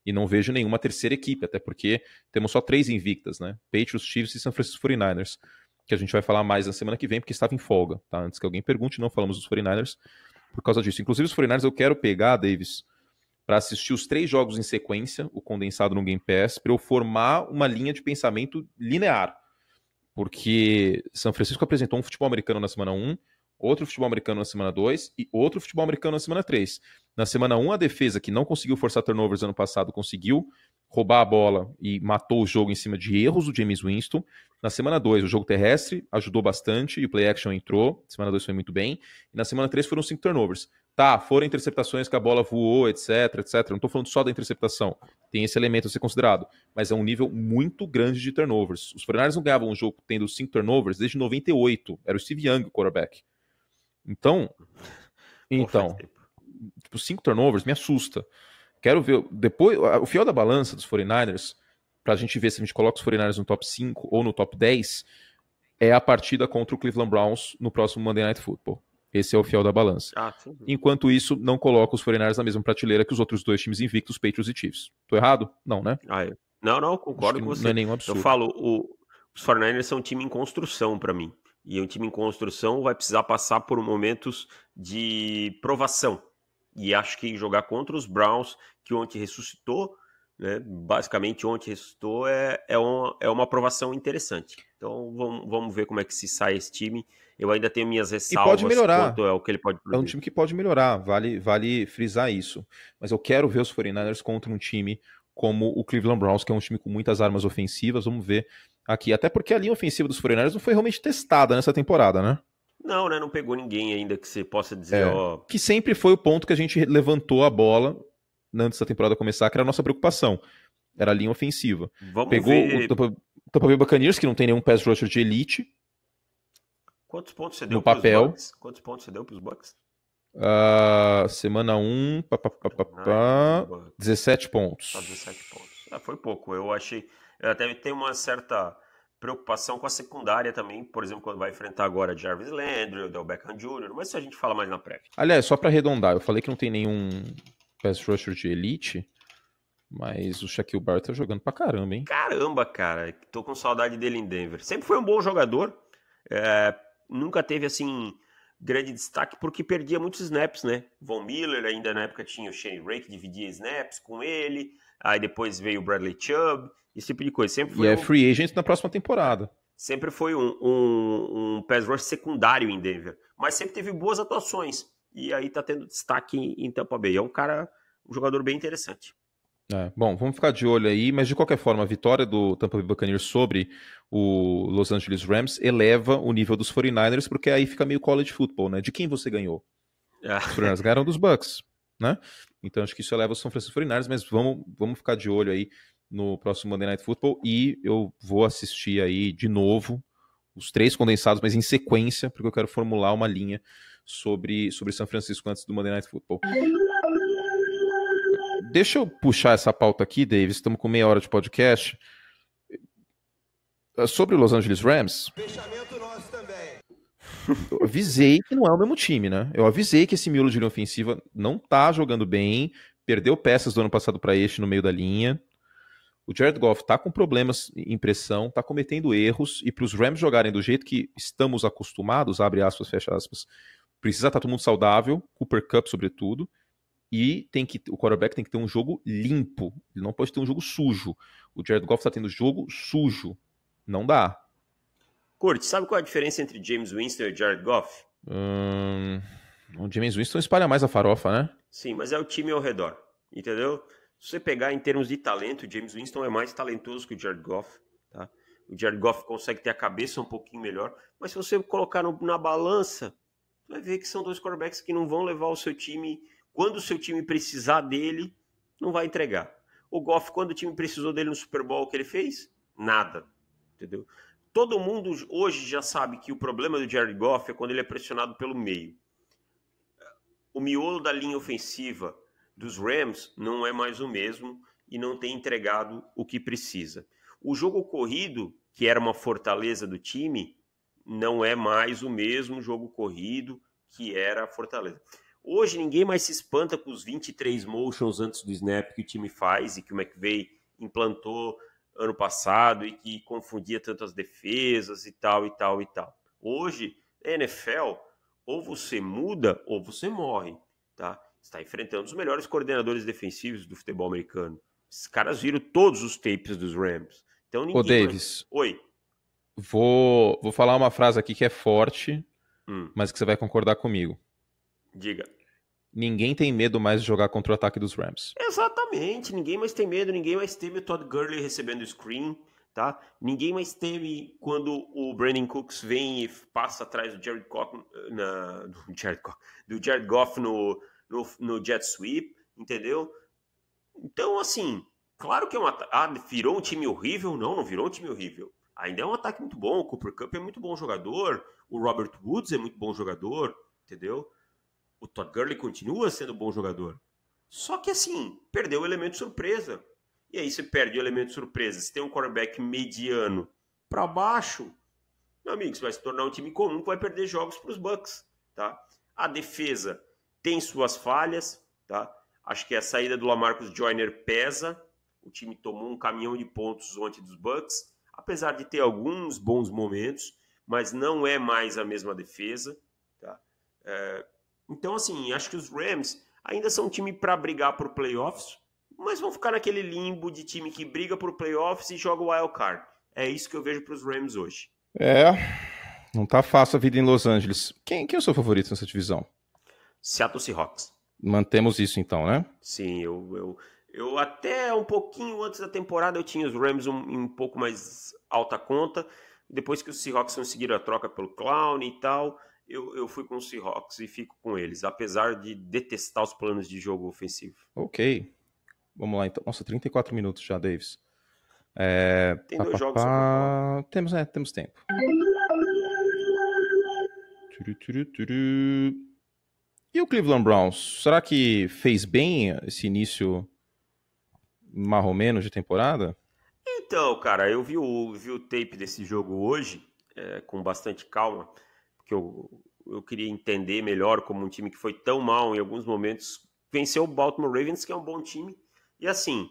e não vejo nenhuma terceira equipe, até porque temos só três invictas, né? Patriots, Chiefs e San Francisco 49ers, que a gente vai falar mais na semana que vem, porque estava em folga, tá? Antes que alguém pergunte, não falamos dos 49ers por causa disso. Inclusive, os 49ers eu quero pegar, Davis, para assistir os três jogos em sequência, o condensado no Game Pass, para eu formar uma linha de pensamento linear. Porque São Francisco apresentou um futebol americano na semana 1, outro futebol americano na semana 2 e outro futebol americano na semana 3. Na semana 1, um, a defesa que não conseguiu forçar turnovers ano passado conseguiu roubar a bola e matou o jogo em cima de erros do James Winston. Na semana 2, o jogo terrestre ajudou bastante e o play action entrou. Semana 2 foi muito bem. E na semana 3 foram cinco turnovers. Tá, foram interceptações que a bola voou, etc, etc. Não tô falando só da interceptação. Tem esse elemento a ser considerado. Mas é um nível muito grande de turnovers. Os Fernandes não ganhavam um jogo tendo cinco turnovers desde 98. Era o Steve Young, o quarterback. Então, então, tipo, cinco turnovers me assusta. Quero ver depois o fiel da balança dos 49ers para a gente ver se a gente coloca os 49ers no top 5 ou no top 10 é a partida contra o Cleveland Browns no próximo Monday Night Football. Esse é o fiel da balança. Ah, Enquanto isso, não coloca os 49ers na mesma prateleira que os outros dois times invictos, Patriots e Chiefs. Tô errado? Não, né? Ah, é. Não, não, concordo com você. Não é nenhum absurdo. Eu falo, o, os 49ers são um time em construção para mim. E um time em construção vai precisar passar por momentos de provação. E acho que jogar contra os Browns, que ontem ressuscitou, né, basicamente ontem ressuscitou, é, é, uma, é uma provação interessante. Então vamos, vamos ver como é que se sai esse time. Eu ainda tenho minhas ressalvas e pode melhorar. quanto é o que ele pode produzir. É um time que pode melhorar, vale, vale frisar isso. Mas eu quero ver os 49ers contra um time como o Cleveland Browns, que é um time com muitas armas ofensivas. Vamos ver aqui. Até porque a linha ofensiva dos foreigners não foi realmente testada nessa temporada, né? Não, né? Não pegou ninguém ainda que você possa dizer, é, ó. Que sempre foi o ponto que a gente levantou a bola antes da temporada começar, que era a nossa preocupação. Era a linha ofensiva. Vamos pegou ver... o Tampa Bay Buccaneers, que não tem nenhum pass rusher de elite. Quantos pontos você deu para papel? Bucks? Quantos pontos você deu para os Bucks? Uh, semana 1, um, 17 pontos. 17 pontos. Ah, foi pouco. Eu achei. Eu até tenho uma certa preocupação com a secundária também, por exemplo, quando vai enfrentar agora Jarvis Landry, Del Beckham Jr., mas isso a gente fala mais na prévia. Aliás, só para arredondar, eu falei que não tem nenhum pass rusher de elite, mas o Shaquille Barrett tá jogando pra caramba, hein? Caramba, cara, tô com saudade dele em Denver. Sempre foi um bom jogador, é, nunca teve assim grande destaque porque perdia muitos snaps, né? Von Miller ainda na época tinha o Shane que dividia snaps com ele, aí depois veio o Bradley Chubb, esse tipo de coisa. Sempre foi e é um... é free agent na próxima temporada. Sempre foi um, um, um pass rush secundário em Denver, mas sempre teve boas atuações. E aí tá tendo destaque em, em Tampa Bay. É um cara, um jogador bem interessante. É, bom, vamos ficar de olho aí, mas de qualquer forma, a vitória do Tampa Bay Buccaneers sobre o Los Angeles Rams eleva o nível dos 49ers, porque aí fica meio college football, né? De quem você ganhou? Ah. Os 49ers ganharam dos Bucks, né? Então acho que isso eleva o São Francisco 49ers, mas vamos, vamos ficar de olho aí no próximo Monday Night Football e eu vou assistir aí de novo os três condensados, mas em sequência, porque eu quero formular uma linha sobre, sobre São Francisco antes do Monday Night Football. Deixa eu puxar essa pauta aqui, Davis, estamos com meia hora de podcast. Ah, sobre o Los Angeles Rams. Fechamento nosso também. Eu avisei que não é o mesmo time, né? Eu avisei que esse miolo de linha ofensiva não tá jogando bem, perdeu peças do ano passado para este no meio da linha. O Jared Goff está com problemas em pressão, está cometendo erros, e para os Rams jogarem do jeito que estamos acostumados, abre aspas, fecha aspas, precisa estar tá todo mundo saudável, Cooper Cup sobretudo, e tem que o quarterback tem que ter um jogo limpo, ele não pode ter um jogo sujo. O Jared Goff está tendo jogo sujo, não dá. Curtis, sabe qual é a diferença entre James Winston e Jared Goff? Hum, o James Winston espalha mais a farofa, né? Sim, mas é o time ao redor, entendeu? Se você pegar em termos de talento, James Winston é mais talentoso que o Jared Goff. Tá? O Jared Goff consegue ter a cabeça um pouquinho melhor, mas se você colocar no, na balança, você vai ver que são dois quarterbacks que não vão levar o seu time, quando o seu time precisar dele, não vai entregar. O Goff, quando o time precisou dele no Super Bowl, o que ele fez? Nada. Entendeu? Todo mundo hoje já sabe que o problema do Jared Goff é quando ele é pressionado pelo meio. O miolo da linha ofensiva dos Rams não é mais o mesmo e não tem entregado o que precisa. O jogo corrido, que era uma fortaleza do time, não é mais o mesmo jogo corrido que era a fortaleza. Hoje ninguém mais se espanta com os 23 motions antes do snap que o time faz e que o McVay implantou ano passado e que confundia tanto as defesas e tal e tal e tal. Hoje, NFL, ou você muda ou você morre, tá? está enfrentando os melhores coordenadores defensivos do futebol americano. Esses caras viram todos os tapes dos Rams. Então ninguém. Ô, Davis. Oi. Vou, vou falar uma frase aqui que é forte, hum. mas que você vai concordar comigo. Diga. Ninguém tem medo mais de jogar contra o ataque dos Rams. Exatamente, ninguém mais tem medo, ninguém mais teme o Todd Gurley recebendo o screen, tá? Ninguém mais teme quando o Brandon Cooks vem e passa atrás do Jared Goff, eh, na, do, Jared Goff, do Jared Goff no, no, no jet sweep, entendeu? Então, assim, claro que é um ah, virou um time horrível. Não, não virou um time horrível. Ainda é um ataque muito bom. O Cooper Cup é muito bom jogador. O Robert Woods é muito bom jogador, entendeu? O Todd Gurley continua sendo bom jogador. Só que, assim, perdeu o elemento surpresa. E aí você perde o elemento surpresa. Se tem um quarterback mediano para baixo, meu amigo, você vai se tornar um time comum que vai perder jogos para os Bucks, tá? A defesa tem suas falhas, tá? Acho que a saída do Lamarcus Joyner pesa. O time tomou um caminhão de pontos ontem dos Bucks, apesar de ter alguns bons momentos, mas não é mais a mesma defesa, tá? É, então, assim, acho que os Rams ainda são um time para brigar por playoffs, mas vão ficar naquele limbo de time que briga por playoffs e joga o wild card. É isso que eu vejo para os Rams hoje. É, não tá fácil a vida em Los Angeles. Quem, quem é o seu favorito nessa divisão? Seattle Seahawks. Mantemos isso então, né? Sim, eu, eu, eu até um pouquinho antes da temporada eu tinha os Rams um, um pouco mais alta conta. Depois que os Seahawks conseguiram a troca pelo Clown e tal, eu, eu fui com os Seahawks e fico com eles, apesar de detestar os planos de jogo ofensivo. Ok. Vamos lá então. Nossa, 34 minutos já, Davis. É... Tem dois pá, jogos. Pá, pá. Temos, é, Temos tempo. Turu, turu, turu. E o Cleveland Browns, será que fez bem esse início marromeno de temporada? Então, cara, eu vi o, vi o tape desse jogo hoje é, com bastante calma, porque eu, eu queria entender melhor como um time que foi tão mal em alguns momentos venceu o Baltimore Ravens, que é um bom time. E assim,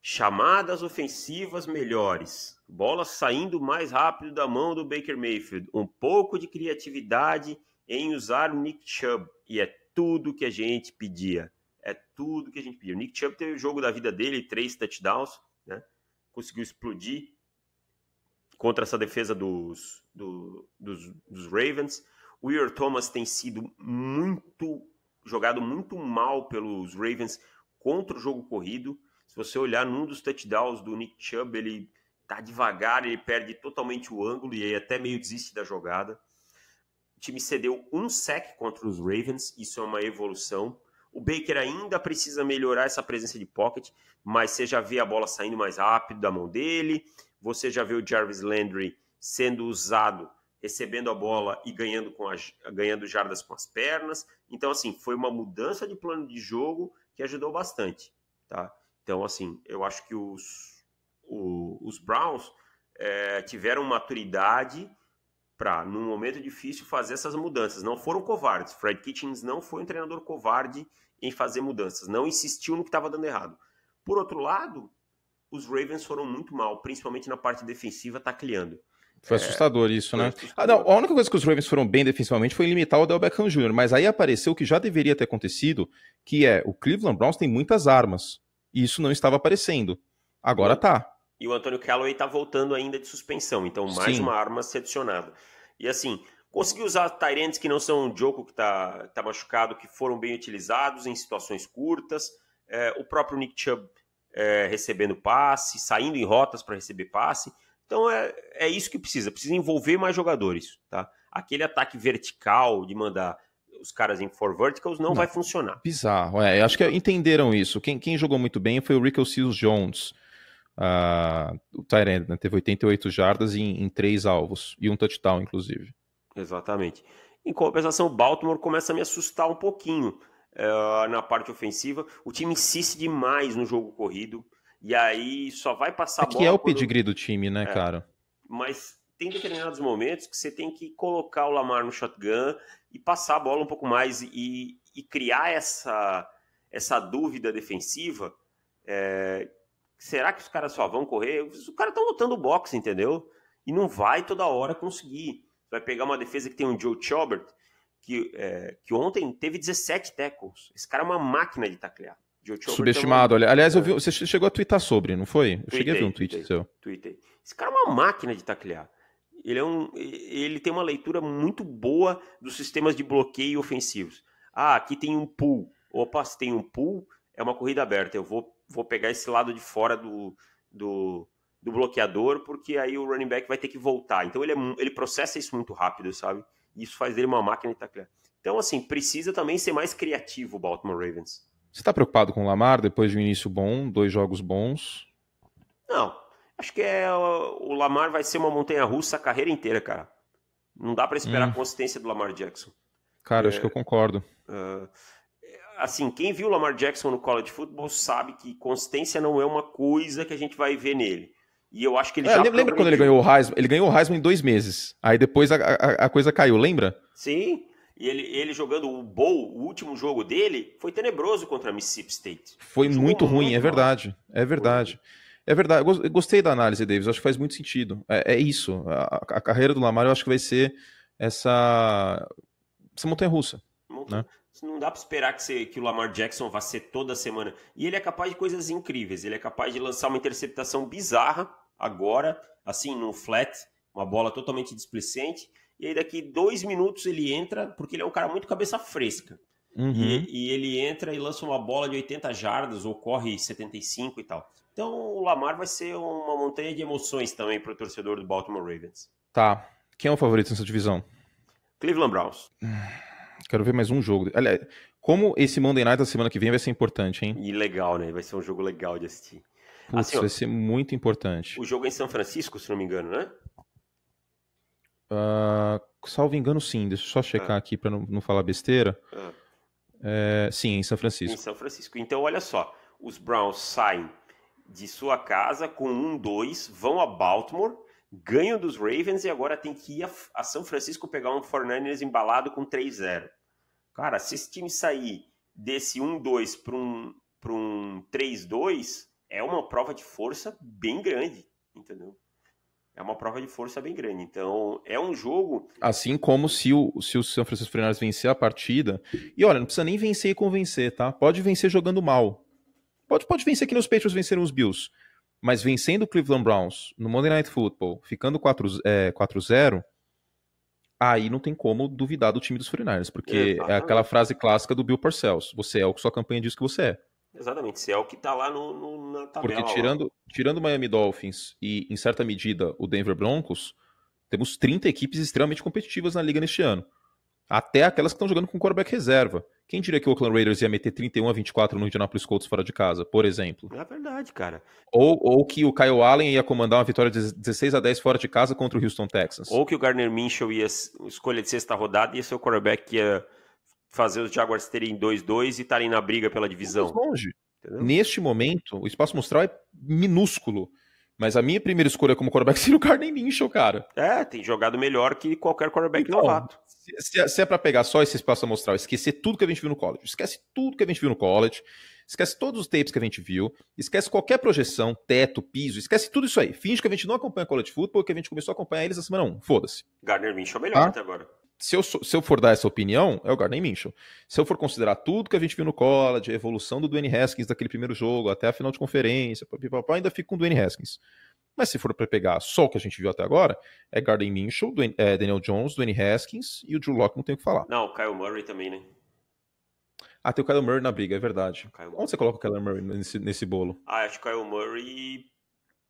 chamadas ofensivas melhores, bola saindo mais rápido da mão do Baker Mayfield, um pouco de criatividade em usar o Nick Chubb. E é tudo que a gente pedia. É tudo que a gente pedia. O Nick Chubb teve o jogo da vida dele, três touchdowns, né? Conseguiu explodir contra essa defesa dos, do, dos, dos, Ravens. O Ear Thomas tem sido muito jogado muito mal pelos Ravens contra o jogo corrido. Se você olhar num dos touchdowns do Nick Chubb, ele tá devagar, ele perde totalmente o ângulo e aí até meio desiste da jogada time cedeu um sec contra os Ravens, isso é uma evolução. O Baker ainda precisa melhorar essa presença de pocket, mas você já vê a bola saindo mais rápido da mão dele, você já vê o Jarvis Landry sendo usado, recebendo a bola e ganhando, com as ganhando jardas com as pernas. Então, assim, foi uma mudança de plano de jogo que ajudou bastante, tá? Então, assim, eu acho que os, o, os Browns é, tiveram maturidade para, num momento difícil, fazer essas mudanças. Não foram covardes. Fred Kitchens não foi um treinador covarde em fazer mudanças. Não insistiu no que estava dando errado. Por outro lado, os Ravens foram muito mal, principalmente na parte defensiva, tacleando. Foi assustador isso, foi né? Assustador. Ah, não, a única coisa que os Ravens foram bem defensivamente foi limitar o Del Beckham Jr., mas aí apareceu o que já deveria ter acontecido, que é o Cleveland Browns tem muitas armas, e isso não estava aparecendo. Agora e, tá. E o Antônio Callaway tá voltando ainda de suspensão, então mais Sim. uma arma se adicionada. E assim, conseguiu usar Tyrants que não são um jogo que está tá machucado, que foram bem utilizados em situações curtas. É, o próprio Nick Chubb é, recebendo passe, saindo em rotas para receber passe. Então é, é isso que precisa, precisa envolver mais jogadores. Tá? Aquele ataque vertical de mandar os caras em four verticals não, não vai funcionar. Bizarro, é. Acho que entenderam isso. Quem, quem jogou muito bem foi o Rico Seals Jones Uh, o Tyrande né, teve 88 jardas em, em três alvos e um touchdown, inclusive. Exatamente. Em compensação, o Baltimore começa a me assustar um pouquinho uh, na parte ofensiva. O time insiste demais no jogo corrido e aí só vai passar é bola. Que é o quando... pedigree do time, né, é. cara? Mas tem determinados momentos que você tem que colocar o Lamar no shotgun e passar a bola um pouco mais e, e criar essa, essa dúvida defensiva. É, será que os caras só vão correr? Os caras estão lutando boxe, entendeu? E não vai toda hora conseguir. Vai pegar uma defesa que tem um Joe Chobert, que, é, que ontem teve 17 tackles. Esse cara é uma máquina de taclear. Subestimado. É uma... Aliás, eu vi, você chegou a twittar sobre, não foi? Eu tweetei, cheguei a ver um tweet tweetei, seu. Tweetei. Esse cara é uma máquina de taclear. Ele, é um, ele tem uma leitura muito boa dos sistemas de bloqueio ofensivos. Ah, aqui tem um pull. Opa, se tem um pull, é uma corrida aberta. Eu vou, vou pegar esse lado de fora do, do, do bloqueador, porque aí o running back vai ter que voltar. Então ele, é, ele processa isso muito rápido, sabe? E isso faz dele uma máquina de taclear. Então, assim, precisa também ser mais criativo o Baltimore Ravens. Você está preocupado com o Lamar depois de um início bom, dois jogos bons? Não. Acho que é, o Lamar vai ser uma montanha russa a carreira inteira, cara. Não dá para esperar hum. a consistência do Lamar Jackson. Cara, é, acho que eu é, concordo. Uh, assim, quem viu o Lamar Jackson no college football sabe que consistência não é uma coisa que a gente vai ver nele. E eu acho que ele é, já. Lembra prometeu. quando ele ganhou o Heisman? Ele ganhou o Heisman em dois meses. Aí depois a, a, a coisa caiu, lembra? Sim. E ele, ele jogando o Bowl, o último jogo dele, foi tenebroso contra a Mississippi State. Foi muito, muito ruim, muito é, é verdade, é verdade. É verdade. É verdade. Eu gostei da análise, Davis. Acho que faz muito sentido. É, é isso. A, a, carreira do Lamar eu acho que vai ser essa, essa montanha russa. Montanha. Né? Não dá para esperar que, você, que o Lamar Jackson vá ser toda semana. E ele é capaz de coisas incríveis. Ele é capaz de lançar uma interceptação bizarra agora, assim, no flat, uma bola totalmente displicente. E aí daqui dois minutos ele entra, porque ele é um cara muito cabeça fresca. Uhum. E, e, ele entra e lança uma bola de 80 jardas ou corre 75 e tal. Então o Lamar vai ser uma montanha de emoções também para o torcedor do Baltimore Ravens. Tá. Quem é o favorito nessa divisão? Cleveland Browns. Quero ver mais um jogo. Aliás, como esse Monday Night da semana que vem vai ser importante, hein? E legal, né? Vai ser um jogo legal de assistir. Putz, assim, ó, vai ser muito importante. O jogo é em São Francisco, se não me engano, né? Uh, salvo engano, sim. Deixa eu só checar ah. aqui para não, não, falar besteira. Ah. É, sim, em São Francisco. Em São Francisco. Então, olha só. Os Browns saem de sua casa com um dois, vão a Baltimore ganho dos Ravens e agora tem que ir a, a São Francisco pegar um Fernandes embalado com 3-0. Cara, se esse time sair desse 1-2 para um, um 3-2, é uma prova de força bem grande, entendeu? É uma prova de força bem grande. Então, é um jogo. Assim como se o, se o São Francisco Fernandes vencer a partida. E olha, não precisa nem vencer e convencer, tá? Pode vencer jogando mal. Pode, pode vencer que nos os Patriots venceram os Bills. Mas vencendo o Cleveland Browns no Monday Night Football, ficando 4-0, é, aí não tem como duvidar do time dos 49 porque é Exatamente. é aquela frase clássica do Bill Parcells, você é o que sua campanha diz que você é. Exatamente, você é o que está lá no, no, na tabela. Porque tirando, tirando o Miami Dolphins e, em certa medida, o Denver Broncos, temos 30 equipes extremamente competitivas na liga neste ano. Até aquelas que estão jogando com quarterback reserva. Quem diria que o Oakland Raiders ia meter 31 a 24 no Indianapolis Colts fora de casa, por exemplo? É verdade, cara. Ou, ou que o Kyle Allen ia comandar uma vitória de 16 a 10 fora de casa contra o Houston Texans. Ou que o Garner Minchel ia escolha de sexta rodada e ia ser o quarterback que ia fazer os Jaguars terem 2-2 e estarem na briga pela divisão. Vamos longe. Entendeu? Neste momento, o espaço mostral é minúsculo. Mas a minha primeira escolha como quarterback seria o Garner Minchel, cara. É, tem jogado melhor que qualquer quarterback então, novato. Se, se é para pegar só esse espaço amostral, esquecer tudo que a gente viu no college, esquece tudo que a gente viu no college, esquece todos os tapes que a gente viu, esquece qualquer projeção, teto, piso, esquece tudo isso aí. Finge que a gente não acompanha college football, que a gente começou a acompanhar eles na semana 1. Foda-se. Gardner Minshew é melhor tá? até agora. Se eu, se eu for dar essa opinião, é o Gardner Minshew. Se eu for considerar tudo que a gente viu no college, a evolução do Dwayne Haskins daquele primeiro jogo até a final de conferência, ainda fico com o Dwayne Haskins. Mas se for para pegar só o que a gente viu até agora, é Garden Minshew, é, Daniel Jones, Dwayne Haskins e o Drew Locke, não tem o que falar. Não, o Kyle Murray também, né? Ah, tem o Kyle Murray na briga, é verdade. Onde você coloca o Kyle Murray nesse, nesse bolo? Ah, acho que o Kyle Murray.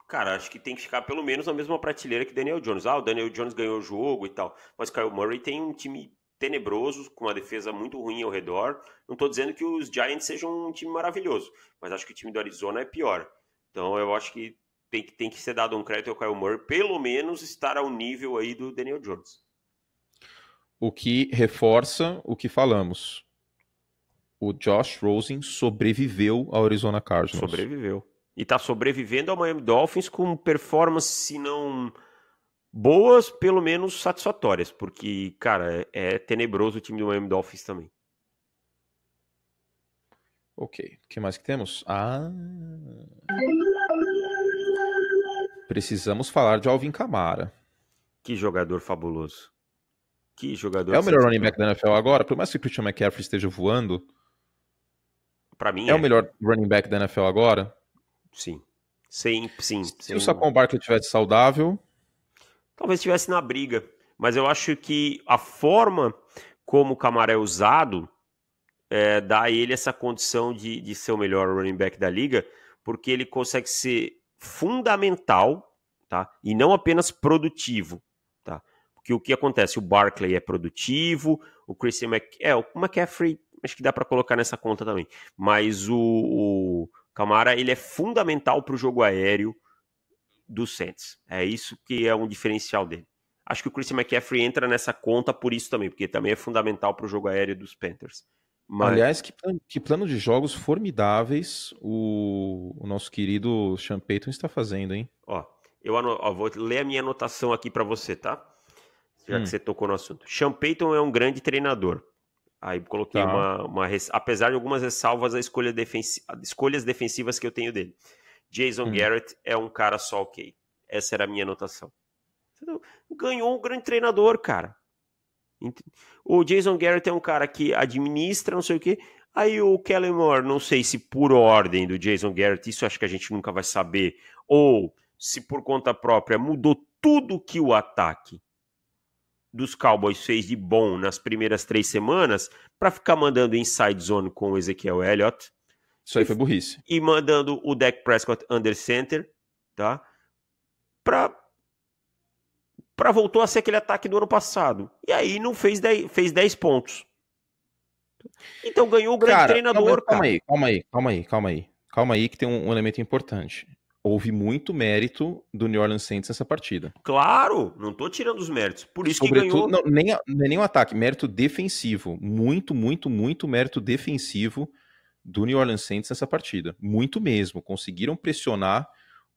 Cara, acho que tem que ficar pelo menos na mesma prateleira que Daniel Jones. Ah, o Daniel Jones ganhou o jogo e tal. Mas o Kyle Murray tem um time tenebroso, com uma defesa muito ruim ao redor. Não estou dizendo que os Giants sejam um time maravilhoso, mas acho que o time do Arizona é pior. Então eu acho que tem que, tem que ser dado um crédito ao é Kyle Murray, pelo menos estar ao nível aí do Daniel Jones. O que reforça o que falamos. O Josh Rosen sobreviveu ao Arizona Cardinals. Sobreviveu. E está sobrevivendo ao Miami Dolphins com performances, se não boas, pelo menos satisfatórias. Porque, cara, é, é tenebroso o time do Miami Dolphins também. Ok. O que mais que temos? Ah. Precisamos falar de Alvin Camara. Que jogador fabuloso. Que jogador. É o melhor running back da NFL agora, por mais que o Christian McCaffrey esteja voando. Para mim é, é, o melhor running back da NFL agora? Sim. Sim, sim. Se sim. o Saquon Barkley tivesse saudável, talvez estivesse na briga, mas eu acho que a forma como o Camara é usado é, dá a ele essa condição de, de ser o melhor running back da liga, porque ele consegue ser fundamental, tá? E não apenas produtivo, tá? Porque o que acontece? O Barclay é produtivo, o Christian Mc... é, o McCaffrey acho que dá para colocar nessa conta também, mas o, o Camara ele é fundamental para o jogo aéreo do Saints. É isso que é um diferencial dele. Acho que o Christian McCaffrey entra nessa conta por isso também, porque também é fundamental para o jogo aéreo dos Panthers. Mas... Aliás, que, que, plano de jogos formidáveis o, o nosso querido Sean Payton está fazendo, hein? Ó, eu Ó, vou ler a minha anotação aqui para você, tá? Já hum. que você tocou no assunto. Sean Payton é um grande treinador. Aí coloquei tá. uma, uma, Apesar de algumas ressalvas, a escolha defensi... escolhas defensivas que eu tenho dele. Jason hum. Garrett é um cara só ok. Essa era a minha anotação. Ganhou um grande treinador, cara. O Jason Garrett é um cara que administra, não sei o quê. Aí o Kellen Moore, não sei se por ordem do Jason Garrett, isso acho que a gente nunca vai saber, ou se por conta própria mudou tudo que o ataque dos Cowboys fez de bom nas primeiras três semanas para ficar mandando inside zone com o Ezequiel Elliott. Isso aí foi burrice. E mandando o Dak Prescott under center, tá? Pra para voltou a ser aquele ataque do ano passado. E aí não fez 10, fez 10 pontos. Então ganhou o grande cara, treinador. Calma, calma, aí, calma aí, calma aí, calma aí. Calma aí que tem um, um elemento importante. Houve muito mérito do New Orleans Saints nessa partida. Claro, não tô tirando os méritos. Por isso Sobretudo, que ganhou. Não, nem, nem um ataque, mérito defensivo. Muito, muito, muito mérito defensivo do New Orleans Saints nessa partida. Muito mesmo. Conseguiram pressionar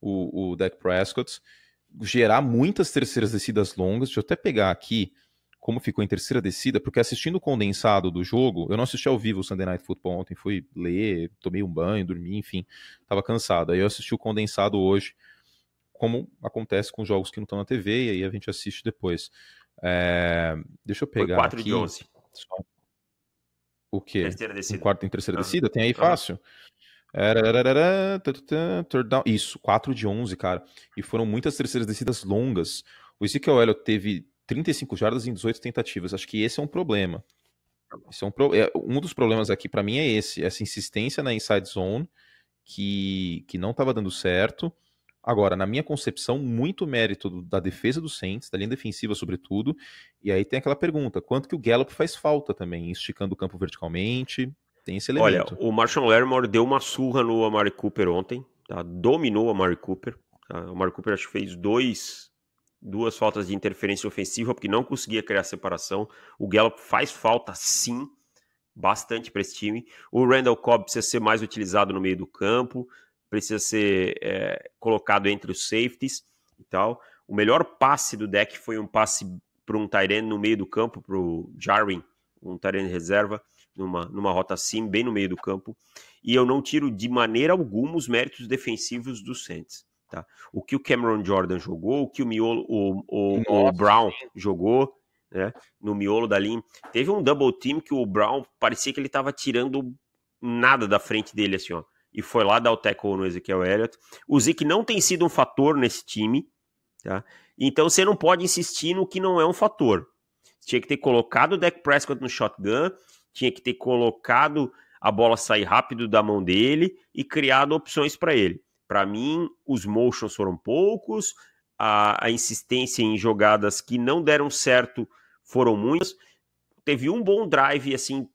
o, o Dak Prescott gerar muitas terceiras descidas longas. Deixa eu até pegar aqui como ficou em terceira descida, porque assistindo o condensado do jogo, eu não assisti ao vivo o Sunday Night Football ontem, fui ler, tomei um banho, dormi, enfim, tava cansado. Aí eu assisti o condensado hoje, como acontece com jogos que não estão na TV, e aí a gente assiste depois. É... Deixa eu pegar. Foi 4 aqui. de 11. O quê? Terceira descida. Um quarto em terceira descida? Tem aí fácil? Isso, 4 de 11, cara. E foram muitas terceiras descidas longas. O Ezekiel Elliott teve 35 jardas em 18 tentativas. Acho que esse é um problema. Esse é um, pro... É, um dos problemas aqui para mim é esse, essa insistência na inside zone que, que não estava dando certo. Agora, na minha concepção, muito mérito da defesa do Saints, da linha defensiva sobretudo. E aí tem aquela pergunta, quanto que o Gallup faz falta também, esticando o campo verticalmente, tem esse elemento. Olha, o Marshall Lermore deu uma surra no Amari Cooper ontem, tá? dominou o Amari Cooper. Tá? O Amari Cooper acho que fez dois, duas faltas de interferência ofensiva, porque não conseguia criar separação. O Gallup faz falta, sim, bastante para esse time. O Randall Cobb precisa ser mais utilizado no meio do campo, precisa ser é, colocado entre os safeties e tal. O melhor passe do deck foi um passe para um Tyrene no meio do campo, para o Jarwin, um Tyrene reserva numa, numa rota assim, bem no meio do campo. E eu não tiro de maneira alguma os méritos defensivos do Saints. Tá? O que o Cameron Jordan jogou, o que o, Miolo, o, o, o Brown jogou, né, no miolo da linha. Teve um double team que o Brown parecia que ele estava tirando nada da frente dele, assim, ó. E foi lá dar o tackle no Ezequiel Elliott. O Zeke não tem sido um fator nesse time, tá? Então você não pode insistir no que não é um fator. tinha que ter colocado o Dak Prescott no shotgun tinha que ter colocado a bola sair rápido da mão dele e criado opções para ele. Para mim, os motions foram poucos, a, a, insistência em jogadas que não deram certo foram muitas. Teve um bom drive, assim,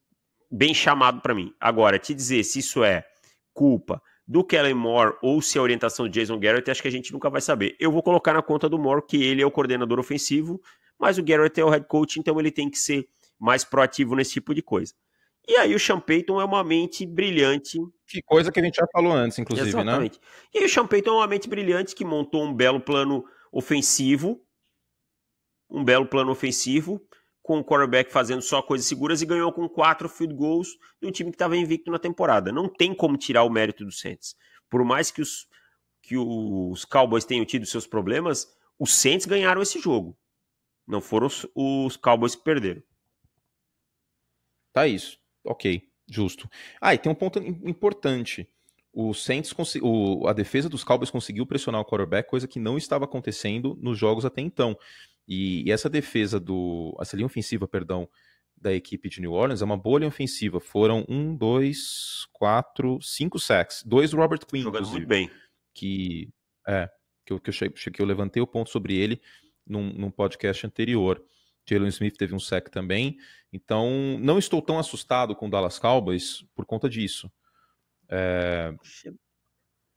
bem chamado para mim. Agora, te dizer se isso é culpa do Kellen Moore ou se é a orientação de Jason Garrett, acho que a gente nunca vai saber. Eu vou colocar na conta do Moore que ele é o coordenador ofensivo, mas o Garrett é o head coach, então ele tem que ser mais proativo nesse tipo de coisa. E aí o Sean Payton é uma mente brilhante. Que coisa que a gente já falou antes, inclusive, né? Exatamente. né? E aí o Sean Payton é uma mente brilhante que montou um belo plano ofensivo, um belo plano ofensivo, com o quarterback fazendo só coisas seguras e ganhou com quatro field goals de um time que estava invicto na temporada. Não tem como tirar o mérito do Saints. Por mais que os, que os Cowboys tenham tido seus problemas, os Saints ganharam esse jogo. Não foram os, os Cowboys que perderam. Tá isso. Ok, justo. Ah, e tem um ponto importante. O Saints, o, a defesa dos Cowboys conseguiu pressionar o quarterback, coisa que não estava acontecendo nos jogos até então. E, e essa defesa do. Essa linha ofensiva, perdão, da equipe de New Orleans é uma boa linha ofensiva. Foram um, dois, quatro, cinco sacks. Dois Robert Quinn. Jogando muito bem. Que. É, que eu, que eu, cheguei, que eu levantei o ponto sobre ele num, num podcast anterior. Jalen Smith teve um sec também. Então, não estou tão assustado com o Dallas Cowboys por conta disso. É,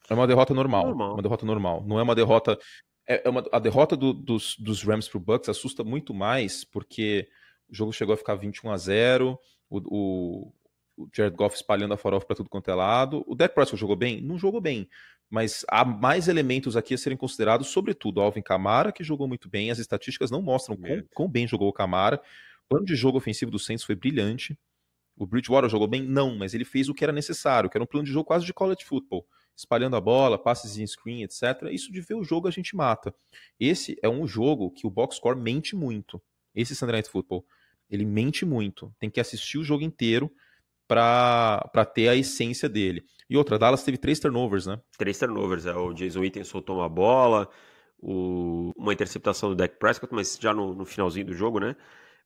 é uma derrota normal, normal, Uma derrota normal. Não é uma derrota. É, é uma, a derrota do, dos, dos Rams pro Bucks assusta muito mais, porque o jogo chegou a ficar 21 a 0. O, o, o Jared Goff espalhando a farofa para tudo quanto é lado. O Dak Prescott jogou bem? Não jogou bem. Mas há mais elementos aqui a serem considerados, sobretudo Alvin Camara, que jogou muito bem. As estatísticas não mostram quão, quão bem jogou o Camara. O plano de jogo ofensivo do Saints foi brilhante. O Bridgewater jogou bem? Não, mas ele fez o que era necessário, que era um plano de jogo quase de college football. Espalhando a bola, passes em screen, etc. Isso de ver o jogo a gente mata. Esse é um jogo que o box score mente muito. Esse Sunday Night Football. Ele mente muito. Tem que assistir o jogo inteiro para ter a essência dele. E outra, Dallas teve três turnovers, né? Três turnovers, é. O Jason Witten soltou uma bola, o... uma interceptação do Dak Prescott, mas já no, no finalzinho do jogo, né?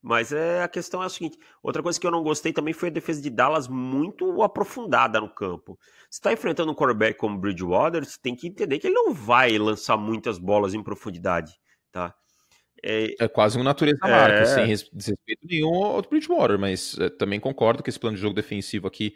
Mas é, a questão é a seguinte: outra coisa que eu não gostei também foi a defesa de Dallas muito aprofundada no campo. Você está enfrentando um quarterback como Bridgewater, você tem que entender que ele não vai lançar muitas bolas em profundidade, tá? É, é quase uma natureza é... marca, sem assim, desrespeito nenhum ao Bridgewater, mas eh, também concordo que esse plano de jogo defensivo aqui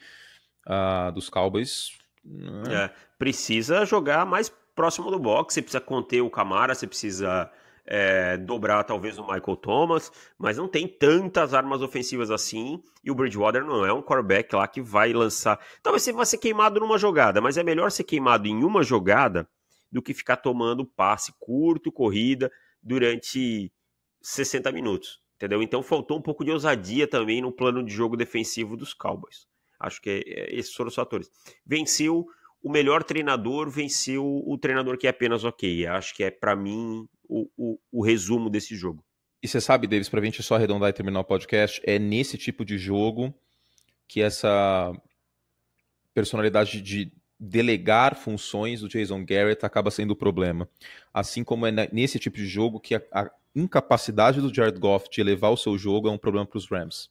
uh, dos Cowboys. Né? É, precisa jogar mais próximo do box, você precisa conter o Camara, você precisa é, dobrar talvez o Michael Thomas, mas não tem tantas armas ofensivas assim, e o Bridgewater não é um quarterback lá que vai lançar. Talvez você vá ser queimado numa jogada, mas é melhor ser queimado em uma jogada do que ficar tomando passe curto, corrida durante 60 minutos, entendeu? Então faltou um pouco de ousadia também no plano de jogo defensivo dos Cowboys. Acho que é, é esses foram os fatores. Venceu o melhor treinador, venceu o treinador que é apenas ok. Acho que é, para mim, o, o, o resumo desse jogo. E você sabe, Davis, para a gente só arredondar e terminar o podcast, é nesse tipo de jogo que essa personalidade de delegar funções do Jason Garrett acaba sendo o problema. Assim como é nesse tipo de jogo que a, a incapacidade do Jared Goff de elevar o seu jogo é um problema para os Rams.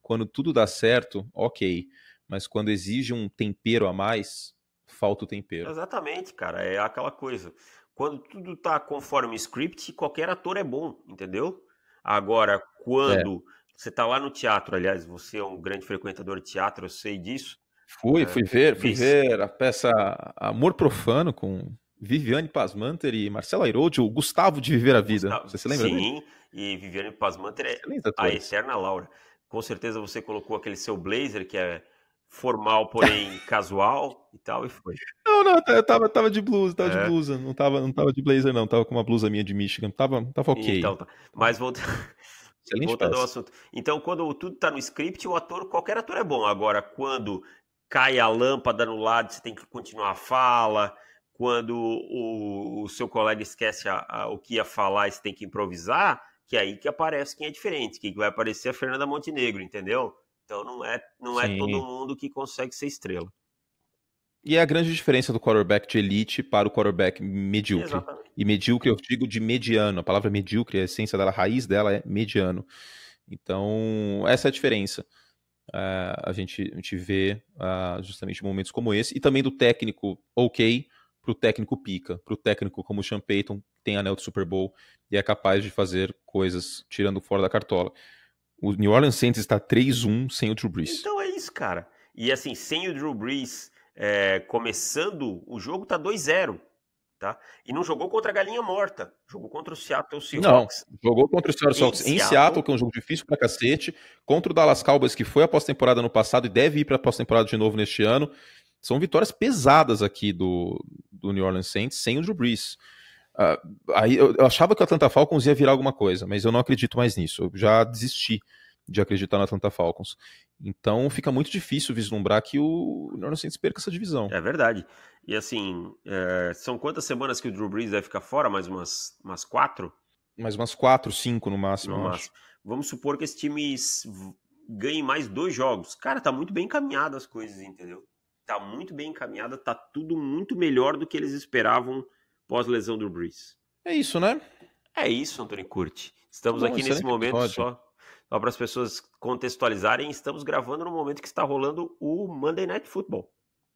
Quando tudo dá certo, ok, mas quando exige um tempero a mais, falta o tempero. Exatamente, cara, é aquela coisa. Quando tudo tá conforme script, qualquer ator é bom, entendeu? Agora, quando é. você tá lá no teatro, aliás, você é um grande frequentador de teatro, eu sei disso, é, fui, fui ver, fui Isso. ver a peça Amor Profano com Viviane Pasmanter e Marcelo Airoldi, o Gustavo de Viver a Vida. Gustavo, você se lembra? Sim, dele? e Viviane Pasmanter é a eterna Laura. Com certeza você colocou aquele seu blazer que é formal, porém casual e tal, e foi. Não, não, eu tava, tava de blusa, tava é. de blusa, não tava, não tava de blazer, não, tava com uma blusa minha de Michigan, tava, tava ok. Então, tá. Mas voltando, voltando ao assunto. Então, quando tudo tá no script, o ator, qualquer ator é bom. Agora, quando cai a lâmpada no lado, você tem que continuar a fala. Quando o, o seu colega esquece a, a, o que ia falar e você tem que improvisar, que é aí que aparece quem é diferente, que vai aparecer a Fernanda Montenegro, entendeu? Então não é, não é todo mundo que consegue ser estrela. E é a grande diferença do quarterback de elite para o quarterback medíocre. Exatamente. E medíocre eu digo de mediano. A palavra medíocre, a essência dela, a raiz dela é mediano. Então, essa é a diferença. Uh, a, gente, a gente vê uh, justamente momentos como esse, e também do técnico ok para o técnico pica, para o técnico como o Sean Payton, que tem anel de Super Bowl e é capaz de fazer coisas tirando fora da cartola. O New Orleans Saints está 3-1 sem o Drew Brees. Então é isso, cara. E assim, sem o Drew Brees é, começando, o jogo tá 2-0 tá? E não jogou contra a galinha morta, jogou contra o Seattle Seahawks. Não, jogou contra o Seattle Seahawks em Seattle. Seattle, que é um jogo difícil pra cacete, contra o Dallas Cowboys, que foi a pós-temporada no passado e deve ir pra pós-temporada de novo neste ano. São vitórias pesadas aqui do, do New Orleans Saints, sem o Drew Brees. Uh, aí eu, eu, achava que o Atlanta Falcons ia virar alguma coisa, mas eu não acredito mais nisso. Eu já desisti de acreditar no Atlanta Falcons. Então fica muito difícil vislumbrar que o New Orleans Saints perca essa divisão. É verdade. E assim, é, são quantas semanas que o Drew Brees deve ficar fora? Mais umas, umas quatro? Mais umas quatro, cinco no máximo. No máximo. Vamos supor que esse time ganhe mais dois jogos. Cara, tá muito bem encaminhado as coisas, entendeu? Tá muito bem encaminhada, tá tudo muito melhor do que eles esperavam pós-lesão do Brees. É isso, né? É isso, Antônio Curti. Estamos Bom, aqui nesse momento pode. só, só para as pessoas contextualizarem. Estamos gravando no momento que está rolando o Monday Night Football.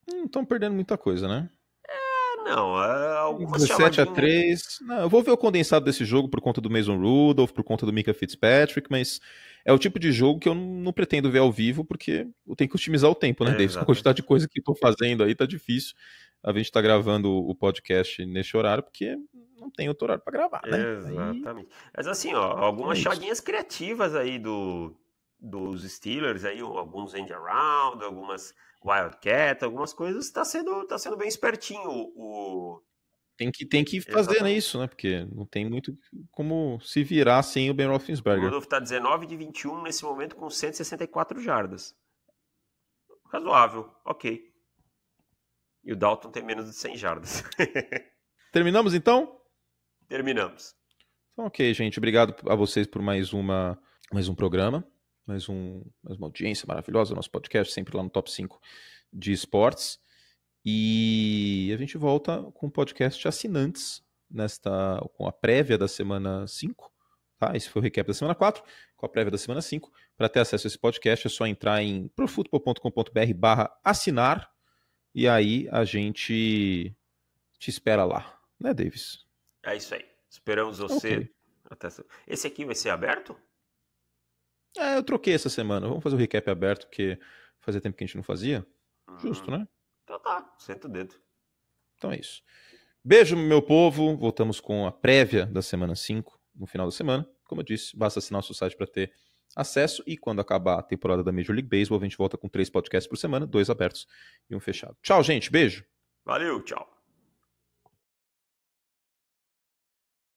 Não estão perdendo muita coisa, né? É, não. É algumas 17 chamadinhas... a 3. Não, eu vou ver o condensado desse jogo por conta do Mason Rudolph, por conta do Mika Fitzpatrick, mas é o tipo de jogo que eu não pretendo ver ao vivo, porque eu tenho que otimizar o tempo, né, é, Davis? Com a quantidade de coisa que eu tô fazendo aí, tá difícil. A gente tá gravando o podcast neste horário, porque não tem outro horário para gravar, né? Exatamente. Aí... Mas assim, ó, é algumas é chadinhas criativas aí do dos Steelers aí, alguns end around, algumas Wildcat, algumas coisas, está sendo, tá sendo bem espertinho o. Tem que, tem que fazer né? isso, né? Porque não tem muito como se virar sem o Ben Roethlisberger. O Rudolph está 19 de 21 nesse momento com 164 jardas. Razoável, ok. E o Dalton tem menos de 100 jardas. Terminamos então? Terminamos. Então, ok, gente. Obrigado a vocês por mais, uma, mais um programa mais, um, mais uma audiência maravilhosa, nosso podcast, sempre lá no top 5 de esportes. E a gente volta com o podcast assinantes, nesta, com a prévia da semana 5. Tá, esse foi o recap da semana 4, com a prévia da semana 5. Para ter acesso a esse podcast é só entrar em profutbol.com.br barra assinar e aí a gente te espera lá, né, Davis? É isso aí. Esperamos você. Okay. Até... Esse aqui vai ser aberto? É, eu troquei essa semana. Vamos fazer o um recap aberto, porque fazia tempo que a gente não fazia. Uhum. Justo, né? Então tá, senta o dedo. Então é isso. Beijo, meu povo. Voltamos com a prévia da semana 5, no final da semana. Como eu disse, basta assinar nosso site para ter acesso. E quando acabar a temporada da Major League Baseball, a gente volta com três podcasts por semana, dois abertos e um fechado. Tchau, gente. Beijo. Valeu, tchau.